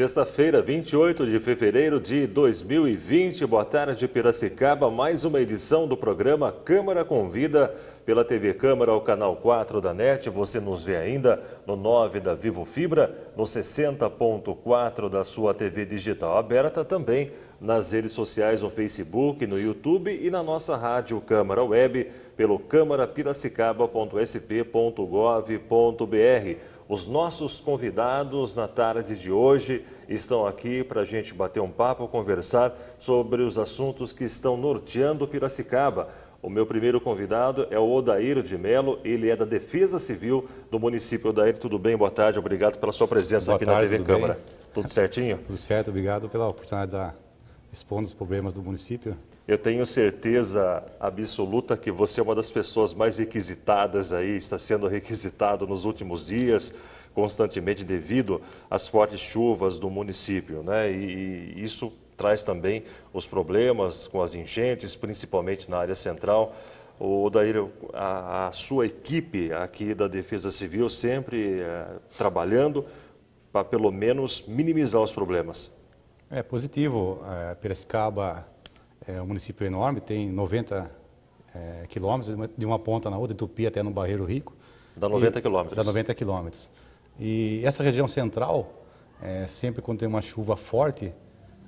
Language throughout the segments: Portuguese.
Sexta-feira, 28 de fevereiro de 2020. Boa tarde, Piracicaba. Mais uma edição do programa Câmara Convida pela TV Câmara ao canal 4 da NET. Você nos vê ainda no 9 da Vivo Fibra, no 60.4 da sua TV digital aberta, também nas redes sociais, no Facebook, no YouTube e na nossa rádio Câmara Web pelo câmarapiracicaba.sp.gov.br. Os nossos convidados na tarde de hoje estão aqui para a gente bater um papo, conversar sobre os assuntos que estão norteando Piracicaba. O meu primeiro convidado é o Odair de Melo, ele é da Defesa Civil do município. Odair, tudo bem? Boa tarde, obrigado pela sua presença Boa aqui tarde, na TV tudo Câmara. Bem? Tudo certinho? Tudo certo, obrigado pela oportunidade de expor os problemas do município. Eu tenho certeza absoluta que você é uma das pessoas mais requisitadas aí, está sendo requisitado nos últimos dias, constantemente devido às fortes chuvas do município, né? E, e isso traz também os problemas com as enchentes, principalmente na área central. O Dair, a, a sua equipe aqui da Defesa Civil sempre é, trabalhando para pelo menos minimizar os problemas. É positivo. É, Piracicaba é um município enorme, tem 90 é, quilômetros, de uma ponta na outra, de Tupi até no Barreiro Rico. Dá 90 e, quilômetros. Dá 90 quilômetros. E essa região central, é, sempre quando tem uma chuva forte,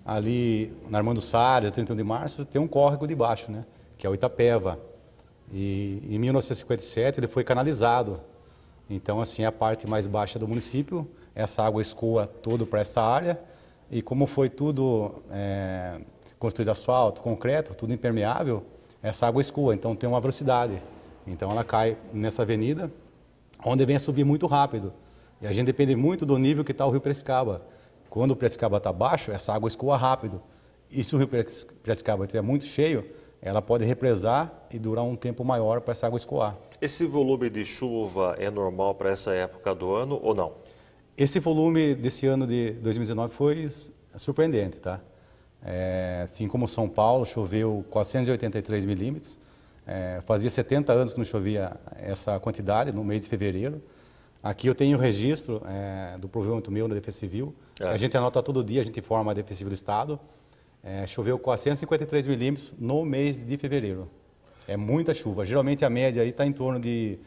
ali na Armando Salles, 31 de março, tem um córrego de baixo, né? que é o Itapeva. E em 1957 ele foi canalizado. Então, assim, a parte mais baixa do município, essa água escoa todo para essa área. E como foi tudo é, construído asfalto, concreto, tudo impermeável, essa água escoa, então tem uma velocidade. Então ela cai nessa avenida, onde vem a subir muito rápido. E a gente depende muito do nível que está o rio Prescaba. Quando o Prescaba está baixo, essa água escoa rápido. E se o rio Prescaba estiver muito cheio, ela pode represar e durar um tempo maior para essa água escoar. Esse volume de chuva é normal para essa época do ano ou não? Esse volume desse ano de 2019 foi surpreendente, tá? É, assim como São Paulo, choveu 483 milímetros. É, fazia 70 anos que não chovia essa quantidade, no mês de fevereiro. Aqui eu tenho o registro é, do provimento meu na DP Civil. É. A gente anota todo dia, a gente informa a DP Civil do Estado. É, choveu 453 milímetros no mês de fevereiro. É muita chuva. Geralmente a média aí está em torno de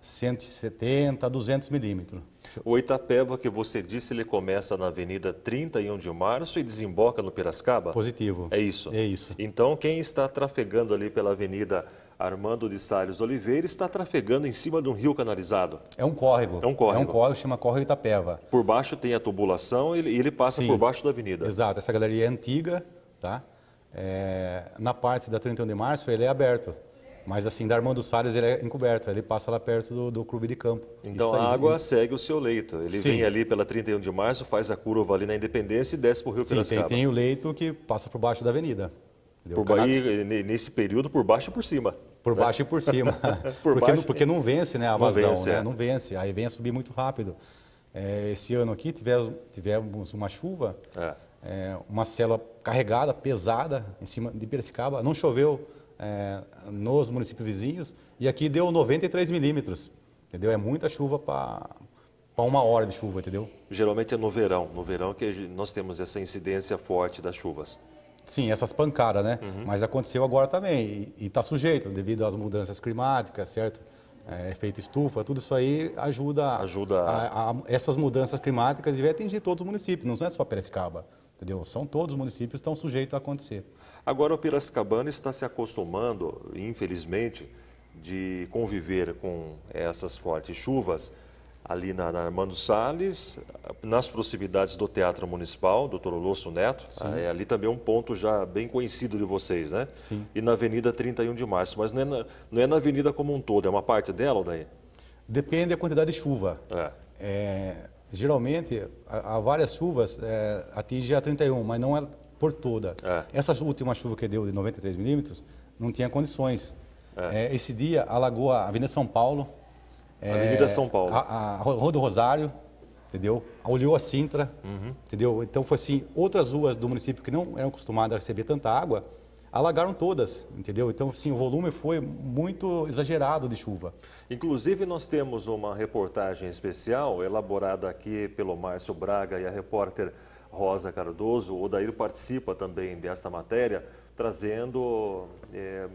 170 a 200 milímetros. O Itapeva, que você disse, ele começa na Avenida 31 de Março e desemboca no Piracicaba? Positivo. É isso? É isso. Então, quem está trafegando ali pela Avenida Armando de Salles Oliveira está trafegando em cima de um rio canalizado. É um córrego. É um córrego. É um córrego, chama Córrego Itapeva. Por baixo tem a tubulação e ele passa Sim. por baixo da avenida. Exato, essa galeria é antiga, tá? É, na parte da 31 de março ele é aberto. Mas assim, da Armando Salles ele é encoberto, ele passa lá perto do, do clube de campo. Então Isso, a água segue o seu leito. Ele Sim. vem ali pela 31 de março, faz a curva ali na Independência e desce para o Rio Sim, Piracicaba. Tem, tem o leito que passa por baixo da avenida. Por Cana... nesse período, por baixo e por cima. Por né? baixo e por cima. por porque, baixo... porque não vence né, a vazão, não vence, né? É. não vence. Aí vem a subir muito rápido. É, esse ano aqui tivemos, tivemos uma chuva, é. é uma cela carregada, pesada, em cima de Piracicaba. Não choveu é, nos municípios vizinhos e aqui deu 93 milímetros, entendeu? É muita chuva para para uma hora de chuva, entendeu? Geralmente é no verão, no verão que nós temos essa incidência forte das chuvas. Sim, essas pancadas, né? Uhum. Mas aconteceu agora também e está sujeito devido às mudanças climáticas, certo? É, efeito estufa, tudo isso aí ajuda, ajuda a, a, essas mudanças climáticas e vai atingir todos os municípios, não é só Piracicaba, entendeu? São todos os municípios que estão sujeitos a acontecer. Agora, o Piracicabana está se acostumando, infelizmente, de conviver com essas fortes chuvas ali na, na Armando Salles, nas proximidades do Teatro Municipal, Dr. Olosso Neto. É, ali também é um ponto já bem conhecido de vocês, né? Sim. E na Avenida 31 de Março. Mas não é na, não é na avenida como um todo, é uma parte dela, ou daí? Depende da quantidade de chuva. É. é geralmente, há várias chuvas, é, atinge a 31, mas não é por toda. É. Essa última chuva que deu de 93 milímetros não tinha condições. É. É, esse dia alagou a Avenida São Paulo. É, Avenida São Paulo. A, a Rua do Rosário, entendeu? Olhou a Sintra, uhum. entendeu? Então foi assim, outras ruas do município que não eram acostumadas a receber tanta água, alagaram todas, entendeu? Então, sim, o volume foi muito exagerado de chuva. Inclusive, nós temos uma reportagem especial elaborada aqui pelo Márcio Braga e a repórter Rosa Cardoso. O Odair participa também desta matéria, trazendo é,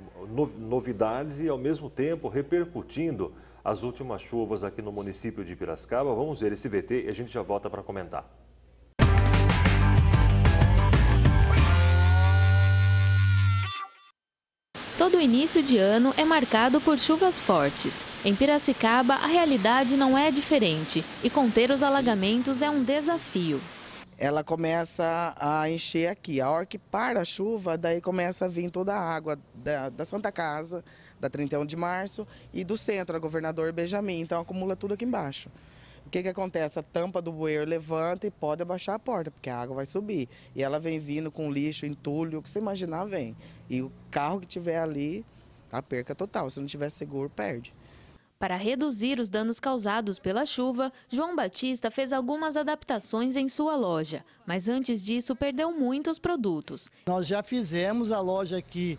novidades e, ao mesmo tempo, repercutindo as últimas chuvas aqui no município de Piracicaba. Vamos ver esse VT e a gente já volta para comentar. Todo o início de ano é marcado por chuvas fortes. Em Piracicaba, a realidade não é diferente e conter os alagamentos é um desafio ela começa a encher aqui. A hora que para a chuva, daí começa a vir toda a água da, da Santa Casa, da 31 de março, e do centro, a governador Benjamin. Então acumula tudo aqui embaixo. O que, que acontece? A tampa do bueiro levanta e pode abaixar a porta, porque a água vai subir. E ela vem vindo com lixo, entulho, o que você imaginar vem. E o carro que tiver ali, a perca total. Se não tiver seguro, perde. Para reduzir os danos causados pela chuva, João Batista fez algumas adaptações em sua loja, mas antes disso perdeu muitos produtos. Nós já fizemos a loja aqui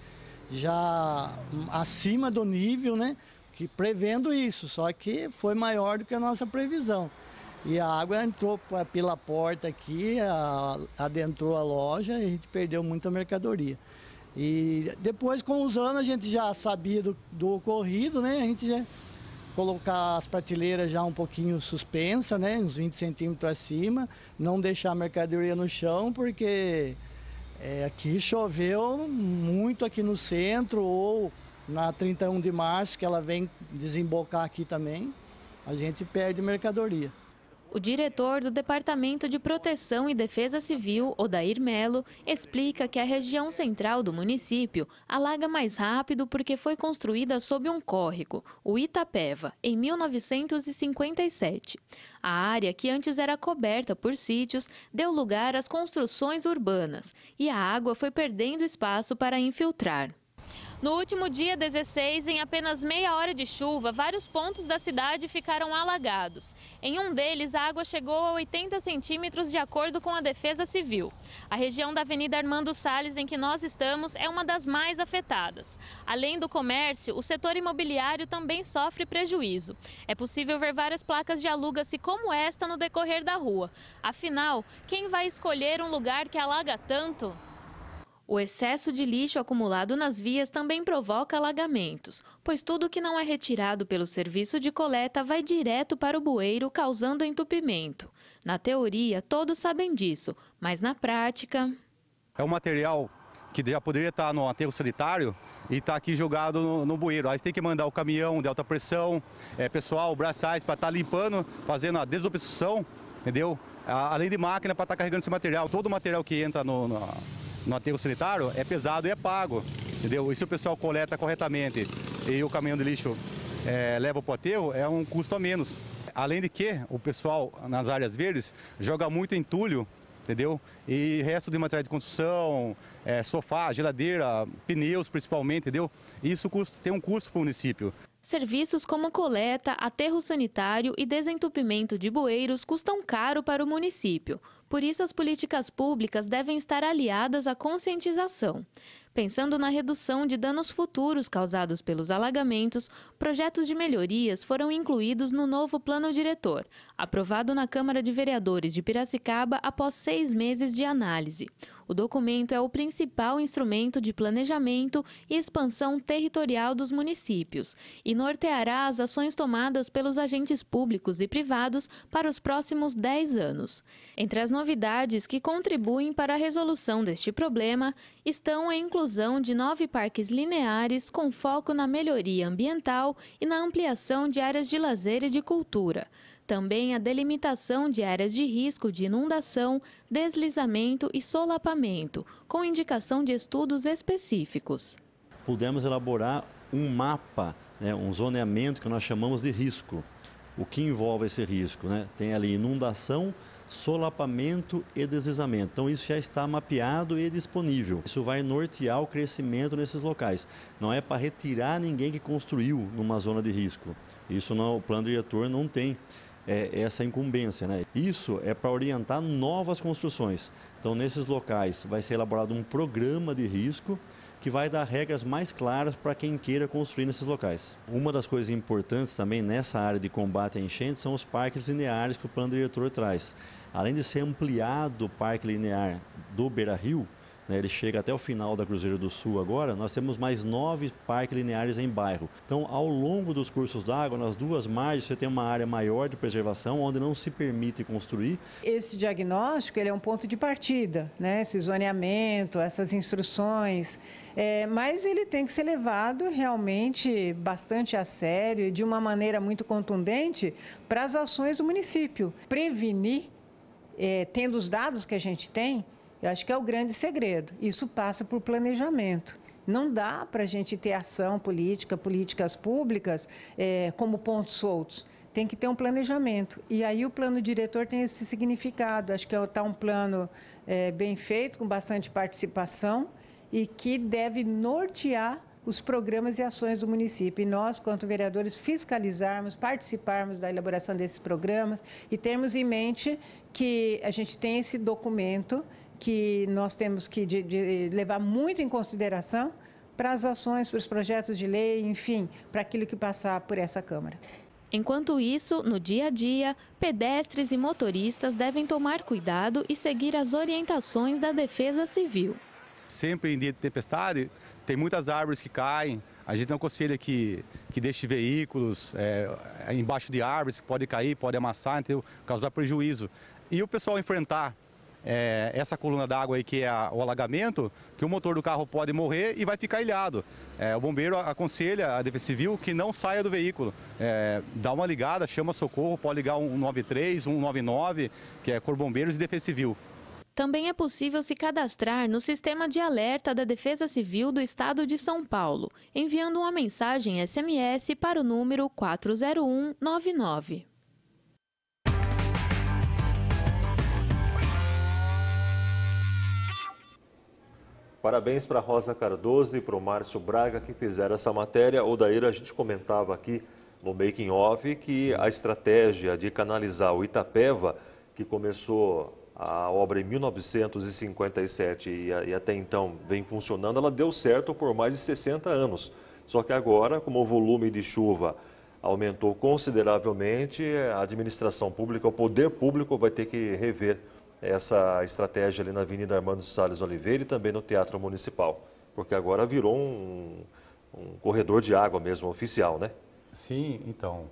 já acima do nível, né? Que prevendo isso, só que foi maior do que a nossa previsão. E a água entrou pela porta aqui, adentrou a loja e a gente perdeu muita mercadoria. E depois, com os anos, a gente já sabia do, do ocorrido, né? A gente já colocar as prateleiras já um pouquinho suspensa, né? Uns 20 centímetros acima, não deixar a mercadoria no chão, porque é, aqui choveu muito aqui no centro ou na 31 de março, que ela vem desembocar aqui também, a gente perde mercadoria. O diretor do Departamento de Proteção e Defesa Civil, Odair Melo, explica que a região central do município alaga mais rápido porque foi construída sob um córrego, o Itapeva, em 1957. A área, que antes era coberta por sítios, deu lugar às construções urbanas e a água foi perdendo espaço para infiltrar. No último dia 16, em apenas meia hora de chuva, vários pontos da cidade ficaram alagados. Em um deles, a água chegou a 80 centímetros, de acordo com a Defesa Civil. A região da Avenida Armando Salles, em que nós estamos, é uma das mais afetadas. Além do comércio, o setor imobiliário também sofre prejuízo. É possível ver várias placas de aluga-se como esta no decorrer da rua. Afinal, quem vai escolher um lugar que alaga tanto? O excesso de lixo acumulado nas vias também provoca alagamentos, pois tudo que não é retirado pelo serviço de coleta vai direto para o bueiro, causando entupimento. Na teoria, todos sabem disso, mas na prática. É um material que já poderia estar no aterro sanitário e está aqui jogado no, no bueiro. Aí tem que mandar o caminhão de alta pressão, é, pessoal, braçais para estar tá limpando, fazendo a desobstrução, entendeu? além de máquina para estar tá carregando esse material. Todo o material que entra no, no, no aterro sanitário é pesado e é pago, entendeu? E se o pessoal coleta corretamente e o caminhão de lixo é, leva para o aterro, é um custo a menos. Além de que o pessoal nas áreas verdes joga muito entulho, entendeu? E resto de material de construção, é, sofá, geladeira, pneus principalmente, entendeu? Isso custa, tem um custo para o município. Serviços como coleta, aterro sanitário e desentupimento de bueiros custam caro para o município. Por isso, as políticas públicas devem estar aliadas à conscientização. Pensando na redução de danos futuros causados pelos alagamentos, projetos de melhorias foram incluídos no novo plano diretor, aprovado na Câmara de Vereadores de Piracicaba após seis meses de análise. O documento é o principal instrumento de planejamento e expansão territorial dos municípios e norteará as ações tomadas pelos agentes públicos e privados para os próximos 10 anos. Entre as novidades que contribuem para a resolução deste problema estão a inclusão de nove parques lineares com foco na melhoria ambiental e na ampliação de áreas de lazer e de cultura também a delimitação de áreas de risco de inundação, deslizamento e solapamento, com indicação de estudos específicos. Pudemos elaborar um mapa, né, um zoneamento que nós chamamos de risco. O que envolve esse risco? Né? Tem ali inundação, solapamento e deslizamento. Então isso já está mapeado e disponível. Isso vai nortear o crescimento nesses locais. Não é para retirar ninguém que construiu numa zona de risco. Isso não, o plano diretor não tem é, é, essa incumbência. Né? Isso é para orientar novas construções. Então, nesses locais, vai ser elaborado um programa de risco que vai dar regras mais claras para quem queira construir nesses locais. Uma das coisas importantes também nessa área de combate à enchente são os parques lineares que o plano diretor traz. Além de ser ampliado o parque linear do Beira Rio, né, ele chega até o final da Cruzeiro do Sul agora, nós temos mais nove parques lineares em bairro. Então, ao longo dos cursos d'água, nas duas margens, você tem uma área maior de preservação, onde não se permite construir. Esse diagnóstico ele é um ponto de partida, né? esse zoneamento, essas instruções, é, mas ele tem que ser levado realmente bastante a sério e de uma maneira muito contundente para as ações do município. Prevenir, é, tendo os dados que a gente tem, eu acho que é o grande segredo. Isso passa por planejamento. Não dá para a gente ter ação política, políticas públicas, é, como pontos soltos. Tem que ter um planejamento. E aí o plano diretor tem esse significado. Acho que está é um plano é, bem feito, com bastante participação e que deve nortear os programas e ações do município. E nós, quanto vereadores, fiscalizarmos, participarmos da elaboração desses programas e termos em mente que a gente tem esse documento que nós temos que de, de levar muito em consideração para as ações, para os projetos de lei, enfim, para aquilo que passar por essa Câmara. Enquanto isso, no dia a dia, pedestres e motoristas devem tomar cuidado e seguir as orientações da Defesa Civil. Sempre em dia de tempestade, tem muitas árvores que caem. A gente não aconselha que, que deixe veículos é, embaixo de árvores, que pode cair, pode amassar, então causar prejuízo. E o pessoal enfrentar é, essa coluna d'água aí que é a, o alagamento, que o motor do carro pode morrer e vai ficar ilhado. É, o bombeiro aconselha a Defesa Civil que não saia do veículo. É, dá uma ligada, chama socorro, pode ligar 193, 199, que é Cor Bombeiros e Defesa Civil. Também é possível se cadastrar no sistema de alerta da Defesa Civil do Estado de São Paulo, enviando uma mensagem SMS para o número 40199. Parabéns para Rosa Cardoso e para o Márcio Braga que fizeram essa matéria. O Daíra, a gente comentava aqui no Making Off que a estratégia de canalizar o Itapeva, que começou a obra em 1957 e, e até então vem funcionando, ela deu certo por mais de 60 anos. Só que agora, como o volume de chuva aumentou consideravelmente, a administração pública, o poder público vai ter que rever essa estratégia ali na Avenida Armando Salles Oliveira e também no Teatro Municipal, porque agora virou um, um corredor de água mesmo, oficial, né? Sim, então,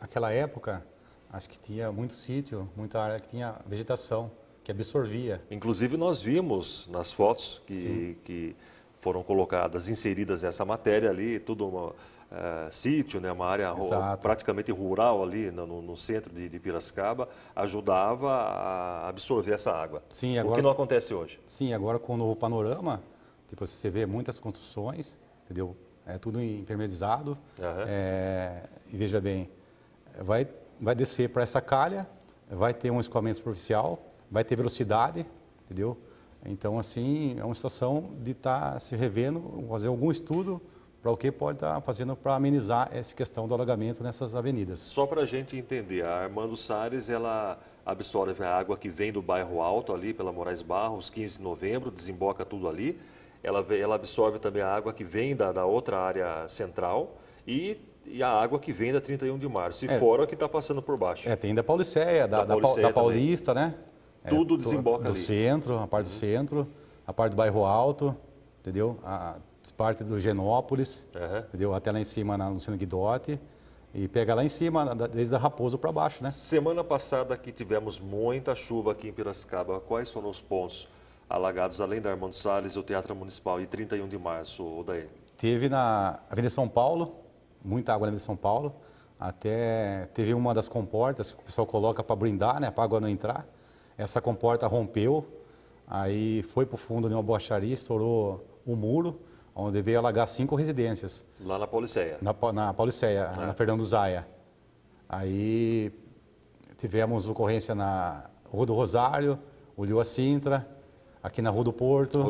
naquela época, acho que tinha muito sítio, muita área que tinha vegetação, que absorvia. Inclusive, nós vimos nas fotos que, que foram colocadas, inseridas essa matéria ali, tudo uma eh, sítio, né, uma área ru praticamente rural ali no, no centro de, de, Piracicaba, ajudava a absorver essa água. Sim, agora, o que não acontece hoje. Sim, agora com o novo panorama, tipo, você vê muitas construções, entendeu? É tudo impermeabilizado. Uhum. É, e veja bem, vai, vai descer para essa calha, vai ter um escoamento superficial, vai ter velocidade, entendeu? Então, assim, é uma situação de estar tá se revendo, fazer algum estudo para o que pode estar tá fazendo para amenizar essa questão do alagamento nessas avenidas. Só para a gente entender, a Armando Salles, ela absorve a água que vem do bairro Alto ali, pela Moraes Barros, 15 de novembro, desemboca tudo ali. Ela, ela absorve também a água que vem da, da outra área central e e a água que vem da 31 de março, e é, fora o que está passando por baixo. É, tem da Pauliceia, da, da, Pauliceia da Paulista, né? É, tudo desemboca do, ali. Do centro, a parte do uhum. centro, a parte do bairro alto, entendeu? A, parte do Genópolis, uhum. entendeu? até lá em cima na Luciano Guidotti. E pega lá em cima, desde a Raposo para baixo, né? Semana passada que tivemos muita chuva aqui em Piracicaba. Quais foram os pontos alagados, além da Armando Salles, o Teatro Municipal e 31 de março, daí? Teve na Avenida São Paulo, muita água na Avenida São Paulo. Até teve uma das comportas que o pessoal coloca para brindar, né? Para a água não entrar. Essa comporta rompeu, aí foi para o fundo de uma bocharia, estourou o muro onde veio alagar cinco residências. Lá na Pauliceia? Na, na tá. na Fernando Zaia. Aí tivemos ocorrência na Rua do Rosário, Olhou Sintra, aqui na Rua do Porto.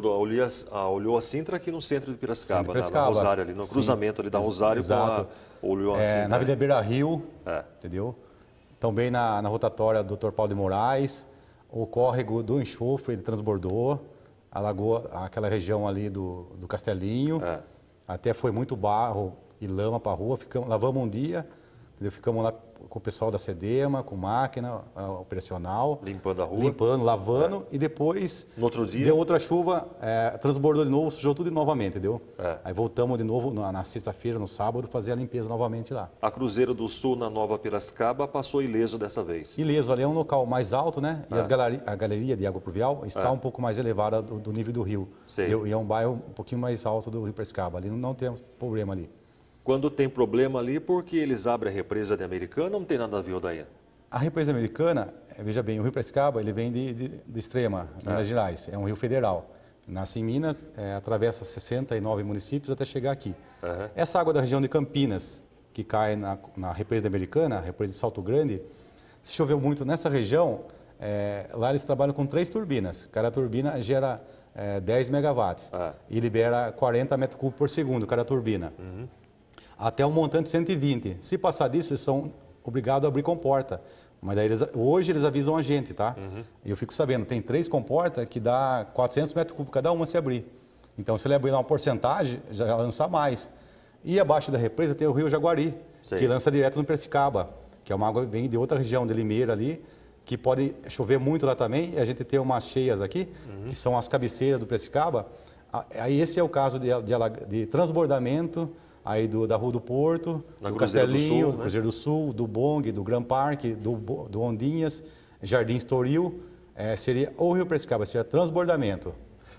Olhou a Sintra aqui no centro de Piracicaba, centro de Piracicaba. Na, na Rosário ali, no Sim. cruzamento ali da Rosário Exato. com a Olhou é, Sintra. na né? Avenida Beira Rio, é. entendeu? Também na, na rotatória Dr. Paulo de Moraes, o córrego do enxofre, ele transbordou alagou aquela região ali do, do Castelinho. É. Até foi muito barro e lama para a rua. Ficamos, lavamos um dia, entendeu? ficamos lá com o pessoal da Cedema, com máquina operacional. Limpando a rua. Limpando, lavando é. e depois... No outro dia. Deu outra chuva, é, transbordou de novo, sujou tudo novamente, entendeu? É. Aí voltamos de novo na, na sexta-feira, no sábado, fazer a limpeza novamente lá. A Cruzeiro do Sul, na Nova Piracicaba, passou ileso dessa vez. Ileso, ali é um local mais alto, né? E é. galeria, a galeria de água pluvial está é. um pouco mais elevada do, do nível do rio. Sim. E, e é um bairro um pouquinho mais alto do Rio Piracicaba. Ali não, não temos problema ali quando tem problema ali, porque eles abrem a represa de Americana não tem nada a ver, daí. A represa americana, é, veja bem, o Rio Prescaba ele vem de, de, de Extrema, Minas é. Gerais, é um rio federal. Nasce em Minas, é, atravessa 69 municípios até chegar aqui. Uhum. Essa água da região de Campinas, que cai na, na represa americana, a represa de Salto Grande, se choveu muito nessa região, é, lá eles trabalham com três turbinas. Cada turbina gera é, 10 megawatts é. e libera 40 metros cúbicos por segundo, cada turbina. Uhum até um montante de 120. Se passar disso, eles são obrigados a abrir comporta. Mas eles, hoje eles avisam a gente, tá? Uhum. Eu fico sabendo, tem três comportas que dá 400 metros cúbicos cada uma se abrir. Então, se ele abrir uma porcentagem, já lança mais. E abaixo da represa tem o rio Jaguari, Sim. que lança direto no Persicaba, que é uma água que vem de outra região, de Limeira ali, que pode chover muito lá também. E a gente tem umas cheias aqui, uhum. que são as cabeceiras do Persicaba. Aí esse é o caso de, de, de transbordamento aí do, da Rua do Porto, Na do Cruzeiro Castelinho, do Sul, né? Cruzeiro do Sul, do Bong, do Gran Parque, do, do Ondinhas, Jardim Estoril é, seria ou Rio Prescaba, seria transbordamento.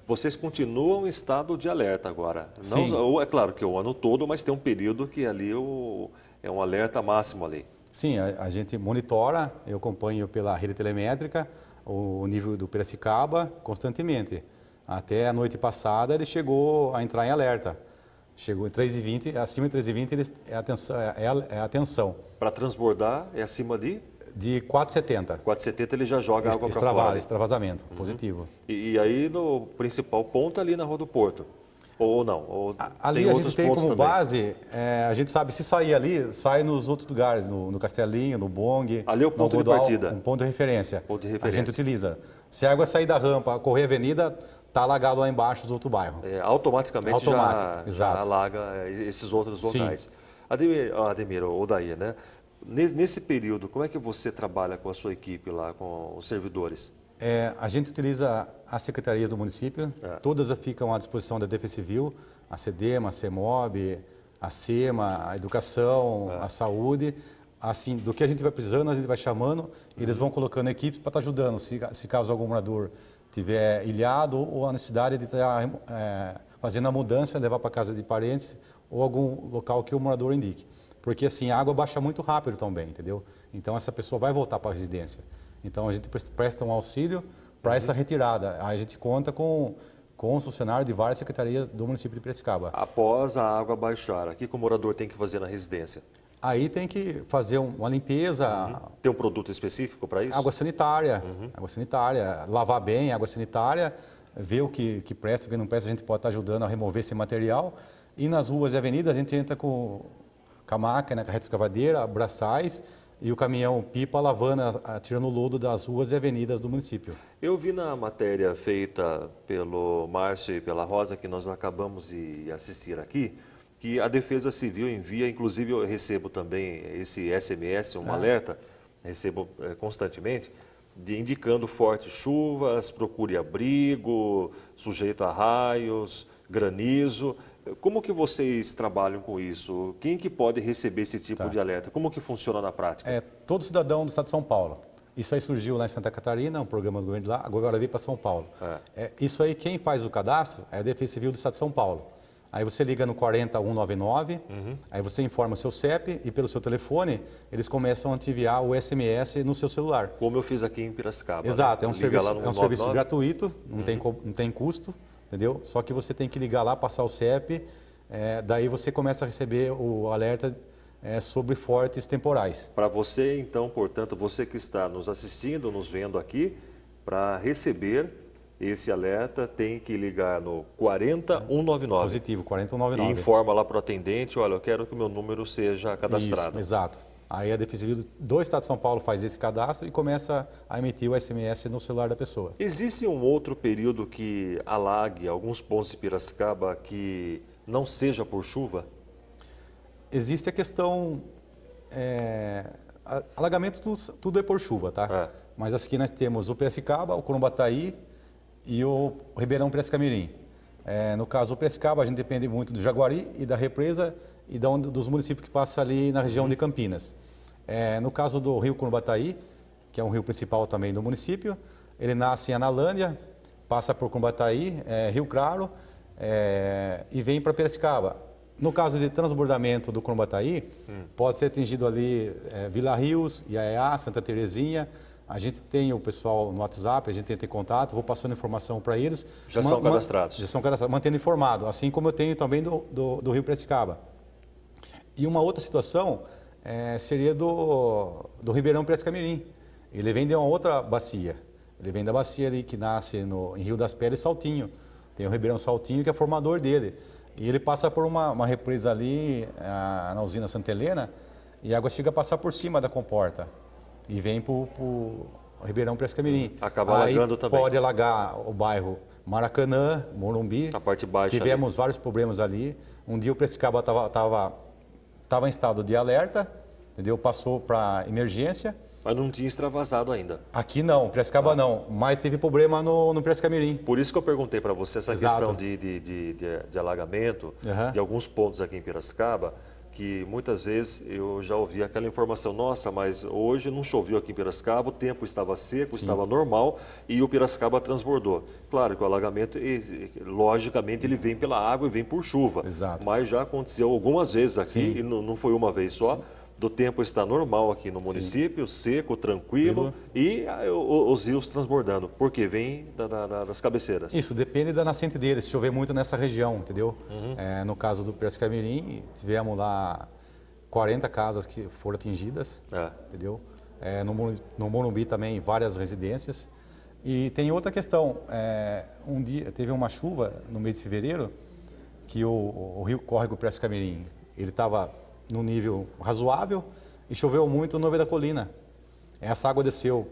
Vocês continuam em estado de alerta agora. Não, Sim. Ou, é claro que é o ano todo, mas tem um período que ali o, é um alerta máximo ali. Sim, a, a gente monitora, eu acompanho pela rede telemétrica o, o nível do Piracicaba constantemente. Até a noite passada ele chegou a entrar em alerta. Chegou em 3,20, acima de 3,20 é atenção. É, é, é atenção. Para transbordar é acima de? De 4,70. 4,70 ele já joga água para fora. Né? Extravasamento, uhum. positivo. E, e, aí no principal ponto ali na Rua do Porto. Ou não? Ou ali a gente tem como também. base, é, a gente sabe, se sair ali, sai nos outros lugares, no, no Castelinho, no Bong. Ali é o ponto de partida. Um ponto de referência. Ponto de referência. A gente utiliza. Se a água sair da rampa, correr a avenida, está alagado lá embaixo do outro bairro. É, automaticamente Automático, já, já, alaga eh, esses outros locais. Ademir, Ademir ou Daí, né? Nesse período, como é que você trabalha com a sua equipe lá, com os servidores? É, a gente utiliza as secretarias do município, é. todas ficam à disposição da DP Civil, a CDMA, a CEMOB, a SEMA, a Educação, é. a Saúde. Assim, do que a gente vai precisando, a gente vai chamando, e uhum. eles vão colocando equipe para estar tá ajudando, se, se caso algum morador tiver ilhado ou a necessidade de estar é, fazendo a mudança, levar para casa de parentes ou algum local que o morador indique. Porque assim, a água baixa muito rápido também, entendeu? Então essa pessoa vai voltar para a residência. Então a gente presta um auxílio para uhum. essa retirada. a gente conta com com os funcionários de várias secretarias do município de Piracicaba. Após a água baixar, o que o morador tem que fazer na residência? Aí tem que fazer uma limpeza. Uhum. Tem um produto específico para isso? Água sanitária. Uhum. Água sanitária. Lavar bem água sanitária, ver o que, que presta, o que não presta, a gente pode estar tá ajudando a remover esse material. E nas ruas e avenidas a gente entra com, com a máquina, carreta escavadeira, braçais e o caminhão pipa lavando, tirando o lodo das ruas e avenidas do município. Eu vi na matéria feita pelo Márcio e pela Rosa, que nós acabamos de assistir aqui, que a Defesa Civil envia, inclusive eu recebo também esse SMS, um ah. alerta, recebo é, constantemente, de, indicando fortes chuvas, procure abrigo, sujeito a raios, granizo. Como que vocês trabalham com isso? Quem que pode receber esse tipo tá. de alerta? Como que funciona na prática? É, todo cidadão do estado de São Paulo. Isso aí surgiu lá em Santa Catarina, um programa do governo de lá, agora veio para São Paulo. É. É, isso aí, quem faz o cadastro é a Defesa Civil do Estado de São Paulo. Aí você liga no 40199, uhum. aí você informa o seu CEP e pelo seu telefone eles começam a enviar o SMS no seu celular. Como eu fiz aqui em Piracicaba. Exato, né? é um, serviço, é um serviço, gratuito, não, uhum. tem, não tem custo, entendeu? Só que você tem que ligar lá, passar o CEP, é, daí você começa a receber o alerta é, sobre fortes temporais. Para você, então, portanto, você que está nos assistindo, nos vendo aqui, para receber esse alerta tem que ligar no 40199. Positivo, 40199. E informa lá para o atendente, olha, eu quero que o meu número seja cadastrado. Isso, exato. Aí a Defesa do Estado de São Paulo faz esse cadastro e começa a emitir o SMS no celular da pessoa. Existe um outro período que alague alguns pontos de Piracicaba que não seja por chuva? Existe a questão... É, alagamento tudo é por chuva, tá? É. Mas aqui nós temos o Piracicaba, o Curumbataí, e o Ribeirão Prescamirim. É, no caso, o Prescaba, a gente depende muito do Jaguari e da represa e da onde, dos municípios que passa ali na região de Campinas. É, no caso do rio Curubataí, que é um rio principal também do município, ele nasce em Analândia, passa por Curubataí, é, Rio Claro é, e vem para prescaba No caso de transbordamento do Curubataí, hum. pode ser atingido ali é, Vila Rios, Iaeá, Santa Terezinha, a gente tem o pessoal no WhatsApp, a gente tem contato, vou passando informação para eles. Já são cadastrados. Já são cadastrados, mantendo informado, assim como eu tenho também do, do, do Rio Piracicaba. E uma outra situação é, seria do, do Ribeirão Piracicamirim. Ele vem de uma outra bacia. Ele vem da bacia ali que nasce no, em Rio das Pedras, Saltinho. Tem o Ribeirão Saltinho, que é formador dele. E ele passa por uma, uma represa ali, a, na usina Santa Helena, e a água chega a passar por cima da comporta e vem para o Ribeirão Prescamirim. Acaba Aí alagando também. Pode alagar o bairro Maracanã, Morumbi. A parte baixa. Tivemos ali. vários problemas ali. Um dia o Prescaba estava tava, tava em estado de alerta, entendeu? Passou para emergência. Mas não tinha extravasado ainda. Aqui não, Prescaba ah. não, mas teve problema no, no Prescamirim. Por isso que eu perguntei para você essa Exato. questão de, de, de, de, de alagamento uhum. de alguns pontos aqui em Piracicaba que muitas vezes eu já ouvi aquela informação, nossa, mas hoje não choveu aqui em Piracicaba, o tempo estava seco, Sim. estava normal e o Piracicaba transbordou. Claro que o alagamento, logicamente, ele vem pela água e vem por chuva. Exato. Mas já aconteceu algumas vezes aqui, Sim. e não foi uma vez só. Sim do tempo está normal aqui no município, Sim. seco, tranquilo e ah, os rios transbordando, porque vem da, da, das cabeceiras. Isso, depende da nascente dele, se chover muito nessa região, entendeu? Uhum. É, no caso do Perscamirim, tivemos lá 40 casas que foram atingidas, é. entendeu? É, no, no Morumbi também várias residências. E tem outra questão, é, um dia teve uma chuva no mês de fevereiro que o, o rio Córrego Prestes Camirim, ele estava num nível razoável e choveu muito no meio da colina. Essa água desceu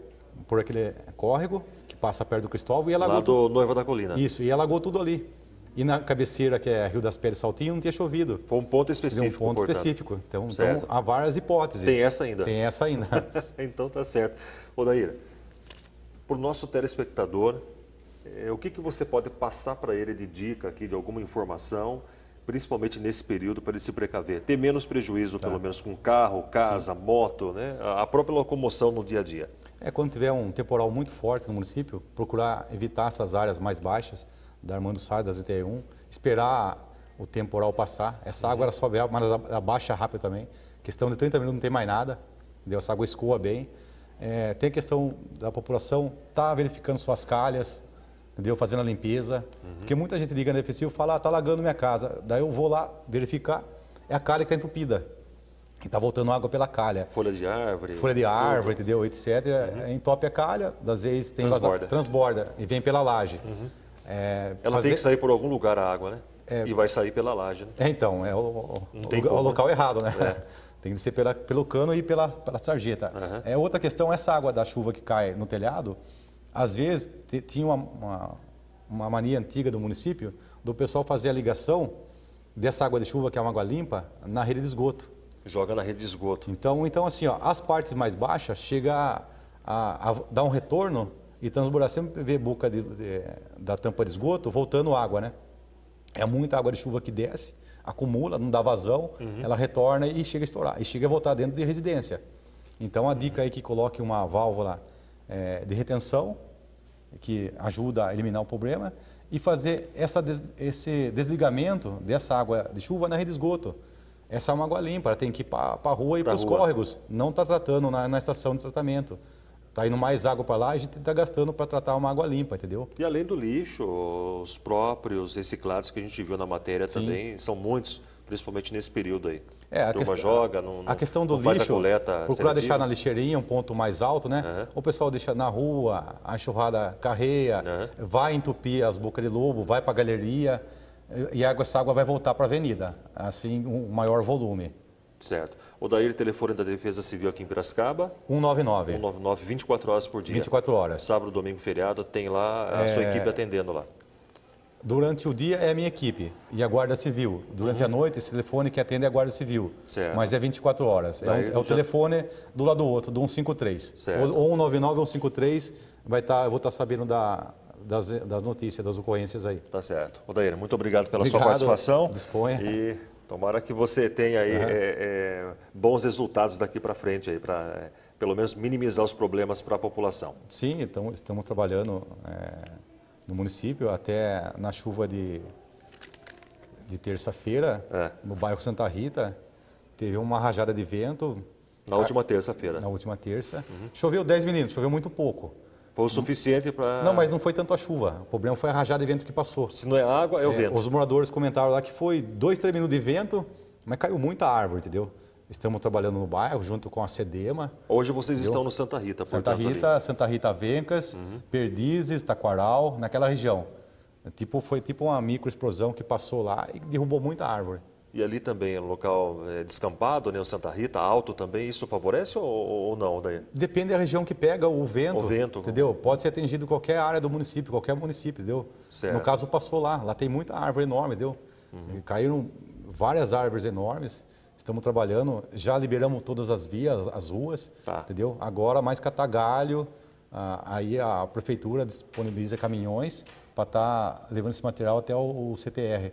por aquele córrego que passa perto do Cristóvão e alagou... Lá do Noiva da Colina. Isso, e alagou tudo ali. E na cabeceira, que é Rio das Pedras Saltinho, não tinha chovido. Foi um ponto específico. Foi um ponto portanto. específico. Então, então, há várias hipóteses. Tem essa ainda. Tem essa ainda. então tá certo. Odaíra, para o nosso telespectador, é, o que, que você pode passar para ele de dica aqui, de alguma informação principalmente nesse período, para ele se precaver, ter menos prejuízo, tá. pelo é. menos com carro, casa, Sim. moto, né? a própria locomoção no dia a dia. É, quando tiver um temporal muito forte no município, procurar evitar essas áreas mais baixas da Armando Sá, das 81, esperar o temporal passar. Essa água uhum. ela sobe, mas baixa rápido também. Questão de 30 minutos não tem mais nada, entendeu? essa água escoa bem. É, tem a questão da população estar tá verificando suas calhas, entendeu? Fazendo a limpeza. Uhum. Porque muita gente liga no IPCU e fala, ah, tá alagando minha casa. Daí eu vou lá verificar, é a calha que tá entupida. E tá voltando água pela calha. Folha de árvore. Folha de árvore, tudo. entendeu? Etc. Uhum. É, entope a calha, às vezes tem transborda. transborda e vem pela laje. Uhum. É, Ela fazer... tem que sair por algum lugar a água, né? É... E vai sair pela laje. Né? É, então, é o, o, o, é o né? local errado, né? É. tem que ser pela, pelo cano e pela, pela sarjeta. Uhum. É, outra questão, essa água da chuva que cai no telhado, às vezes, tinha uma, uma, uma, mania antiga do município do pessoal fazer a ligação dessa água de chuva, que é uma água limpa, na rede de esgoto. Joga na rede de esgoto. Então, então assim, ó, as partes mais baixas chega a, a, a dar um retorno e transbordar. Sempre vê boca de, de, da tampa de esgoto voltando água, né? É muita água de chuva que desce, acumula, não dá vazão, uhum. ela retorna e chega a estourar. E chega a voltar dentro de residência. Então, a uhum. dica aí que coloque uma válvula é, de retenção, que ajuda a eliminar o problema, e fazer essa, esse desligamento dessa água de chuva na rede de esgoto. Essa é uma água limpa, ela tem que ir para a rua e para os córregos. Não está tratando na, na estação de tratamento está indo mais água para lá, a gente está gastando para tratar uma água limpa, entendeu? E além do lixo, os próprios reciclados que a gente viu na matéria Sim. também, são muitos principalmente nesse período aí. É, a, turma questão, joga, não, não, a questão do lixo, coleta procurar seletiva. deixar na lixeirinha, um ponto mais alto, né? Uhum. O pessoal deixa na rua, a enxurrada carreia, uhum. vai entupir as bocas de lobo, vai para a galeria e água, essa água vai voltar para a avenida, assim, um maior volume. Certo. O Daír, telefone da Defesa Civil aqui em Piracicaba? 199. 199, 24 horas por dia. 24 horas. Sábado, domingo, feriado, tem lá a é... sua equipe atendendo lá. Durante o dia é a minha equipe e a Guarda Civil. Durante uhum. a noite, esse telefone que atende é a Guarda Civil. Certo. Mas é 24 horas. É Daí, é, um, é o telefone do lado do outro, do 153. Certo. Ou, 199 ou 153, vai estar, tá, eu vou estar tá sabendo da, das, das, notícias, das ocorrências aí. Tá certo. Odair, muito obrigado pela obrigado, sua participação. Disponha. E tomara que você tenha aí uhum. é, é, bons resultados daqui para frente aí, para eh, pelo menos minimizar os problemas para a população. Sim, então estamos trabalhando eh, no município, até na chuva de, de terça-feira, é. no bairro Santa Rita, teve uma rajada de vento. Na última terça-feira. Na última terça. Uhum. Choveu 10 minutos choveu muito pouco. Foi o suficiente para. Não, mas não foi tanto a chuva. O problema foi a rajada de vento que passou. Se não é água, é o é, vento. Os moradores comentaram lá que foi 2, 3 minutos de vento, mas caiu muita árvore, entendeu? Estamos trabalhando no bairro junto com a CEDEMA. Hoje vocês entendeu? estão no Santa Rita, Santa portanto, Rita, ali. Santa Rita Vencas, uhum. Perdizes, Taquaral, naquela região. Tipo, foi tipo uma microexplosão que passou lá e derrubou muita árvore. E ali também é local é, descampado, né? O Santa Rita, alto também, isso favorece ou, ou não? Daí? Depende da região que pega o vento. O vento. Entendeu? Pode ser atingido qualquer área do município, qualquer município, entendeu? Certo. No caso, passou lá. Lá tem muita árvore enorme, entendeu? Uhum. Caíram várias árvores enormes. Estamos trabalhando, já liberamos todas as vias, as ruas, tá. entendeu? Agora mais catagalho, aí a prefeitura disponibiliza caminhões para estar tá levando esse material até o CTR.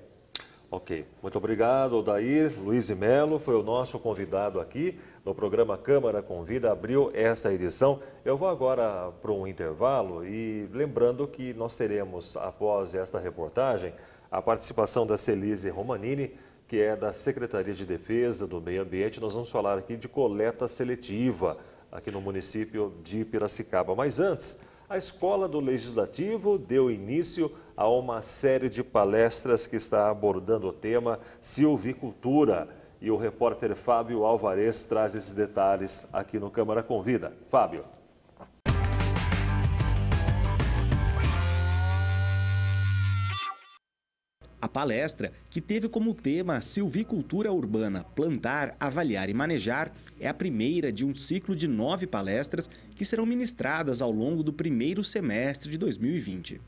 Ok, muito obrigado, Odair. Luiz Melo foi o nosso convidado aqui no programa Câmara Convida, abriu essa edição. Eu vou agora para um intervalo e lembrando que nós teremos, após esta reportagem, a participação da Celise Romanini, que é da Secretaria de Defesa do Meio Ambiente. Nós vamos falar aqui de coleta seletiva aqui no município de Piracicaba. Mas antes, a Escola do Legislativo deu início a uma série de palestras que está abordando o tema silvicultura. E o repórter Fábio Alvarez traz esses detalhes aqui no Câmara Convida. Fábio. A palestra, que teve como tema Silvicultura Urbana, Plantar, Avaliar e Manejar, é a primeira de um ciclo de nove palestras que serão ministradas ao longo do primeiro semestre de 2020.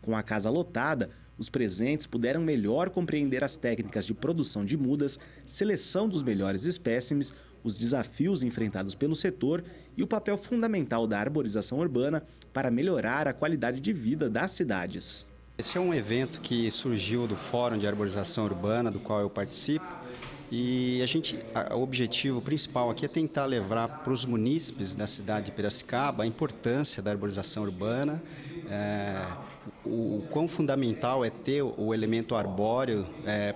Com a casa lotada, os presentes puderam melhor compreender as técnicas de produção de mudas, seleção dos melhores espécimes, os desafios enfrentados pelo setor e o papel fundamental da arborização urbana para melhorar a qualidade de vida das cidades. Esse é um evento que surgiu do Fórum de Arborização Urbana, do qual eu participo. E a gente, a, o objetivo principal aqui é tentar levar para os munícipes da cidade de Piracicaba a importância da arborização urbana, é, o, quão fundamental é ter o elemento arbóreo é,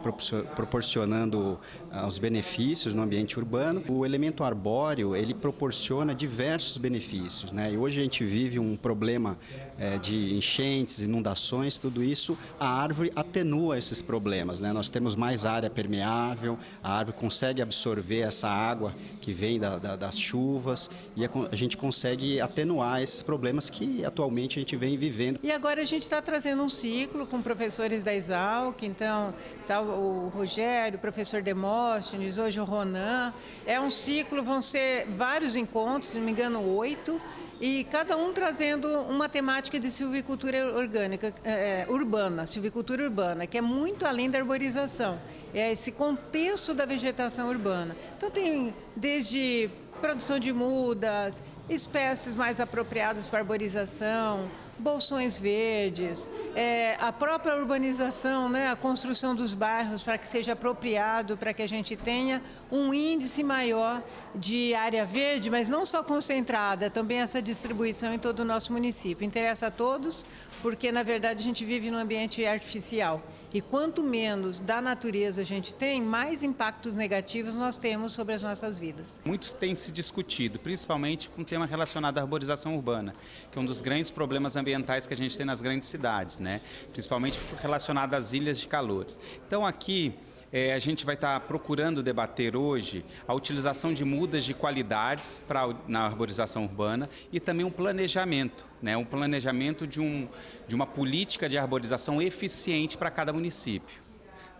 proporcionando ah, os benefícios no ambiente urbano. O elemento arbóreo ele proporciona diversos benefícios, né? E hoje a gente vive um problema é, de enchentes, inundações, tudo isso. A árvore atenua esses problemas, né? Nós temos mais área permeável, a árvore consegue absorver essa água que vem da, da, das chuvas e a, a gente consegue atenuar esses problemas que atualmente a gente vem vivendo. E agora a gente está está trazendo um ciclo com professores da Exalc, então tá o Rogério, o professor Demóstenes, hoje o Ronan. É um ciclo, vão ser vários encontros, se não me engano, oito, e cada um trazendo uma temática de silvicultura orgânica, é, é urbana, silvicultura urbana, que é muito além da arborização, é esse contexto da vegetação urbana. Então tem desde produção de mudas, espécies mais apropriadas para arborização, bolsões verdes, é, a própria urbanização, né, a construção dos bairros para que seja apropriado, para que a gente tenha um índice maior de área verde, mas não só concentrada, também essa distribuição em todo o nosso município. Interessa a todos, porque na verdade a gente vive num ambiente artificial. E quanto menos da natureza a gente tem, mais impactos negativos nós temos sobre as nossas vidas. Muitos têm se discutido, principalmente com o tema relacionado à arborização urbana, que é um dos grandes problemas ambientais que a gente tem nas grandes cidades, né? principalmente relacionado às ilhas de calores. Então aqui é, a gente vai estar tá procurando debater hoje a utilização de mudas de qualidades pra, na arborização urbana e também um planejamento, né, um planejamento de, um, de uma política de arborização eficiente para cada município.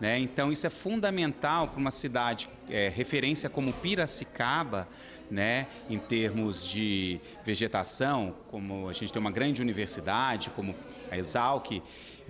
Né? Então, isso é fundamental para uma cidade é, referência como Piracicaba, né? em termos de vegetação, como a gente tem uma grande universidade, como a Exalc,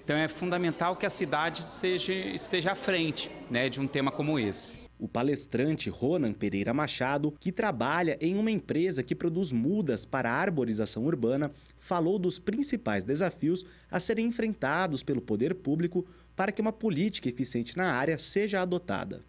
então é fundamental que a cidade esteja, esteja à frente né, de um tema como esse. O palestrante Ronan Pereira Machado, que trabalha em uma empresa que produz mudas para arborização urbana, falou dos principais desafios a serem enfrentados pelo poder público para que uma política eficiente na área seja adotada.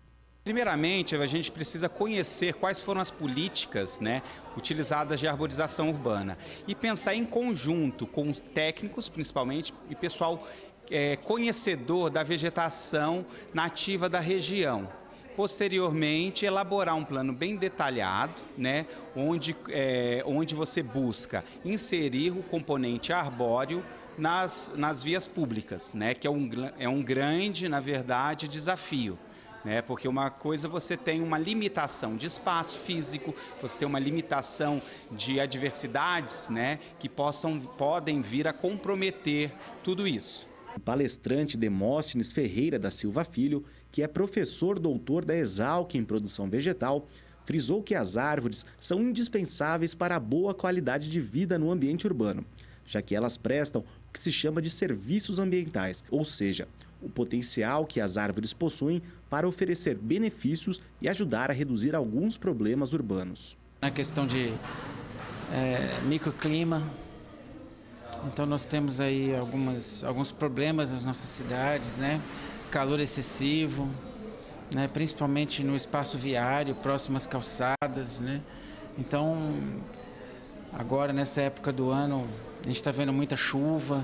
Primeiramente, a gente precisa conhecer quais foram as políticas né, utilizadas de arborização urbana e pensar em conjunto com os técnicos, principalmente, e pessoal é, conhecedor da vegetação nativa da região. Posteriormente, elaborar um plano bem detalhado, né, onde, é, onde você busca inserir o componente arbóreo nas, nas vias públicas, né, que é um, é um grande, na verdade, desafio. Né, porque uma coisa você tem uma limitação de espaço físico, você tem uma limitação de adversidades né, que possam, podem vir a comprometer tudo isso. O palestrante Demóstenes Ferreira da Silva Filho, que é professor doutor da Exalc em produção vegetal, frisou que as árvores são indispensáveis para a boa qualidade de vida no ambiente urbano, já que elas prestam o que se chama de serviços ambientais, ou seja, o potencial que as árvores possuem para oferecer benefícios e ajudar a reduzir alguns problemas urbanos. Na questão de é, microclima, então nós temos aí algumas, alguns problemas nas nossas cidades, né? Calor excessivo, né? principalmente no espaço viário, próximas calçadas, né? Então agora nessa época do ano a gente está vendo muita chuva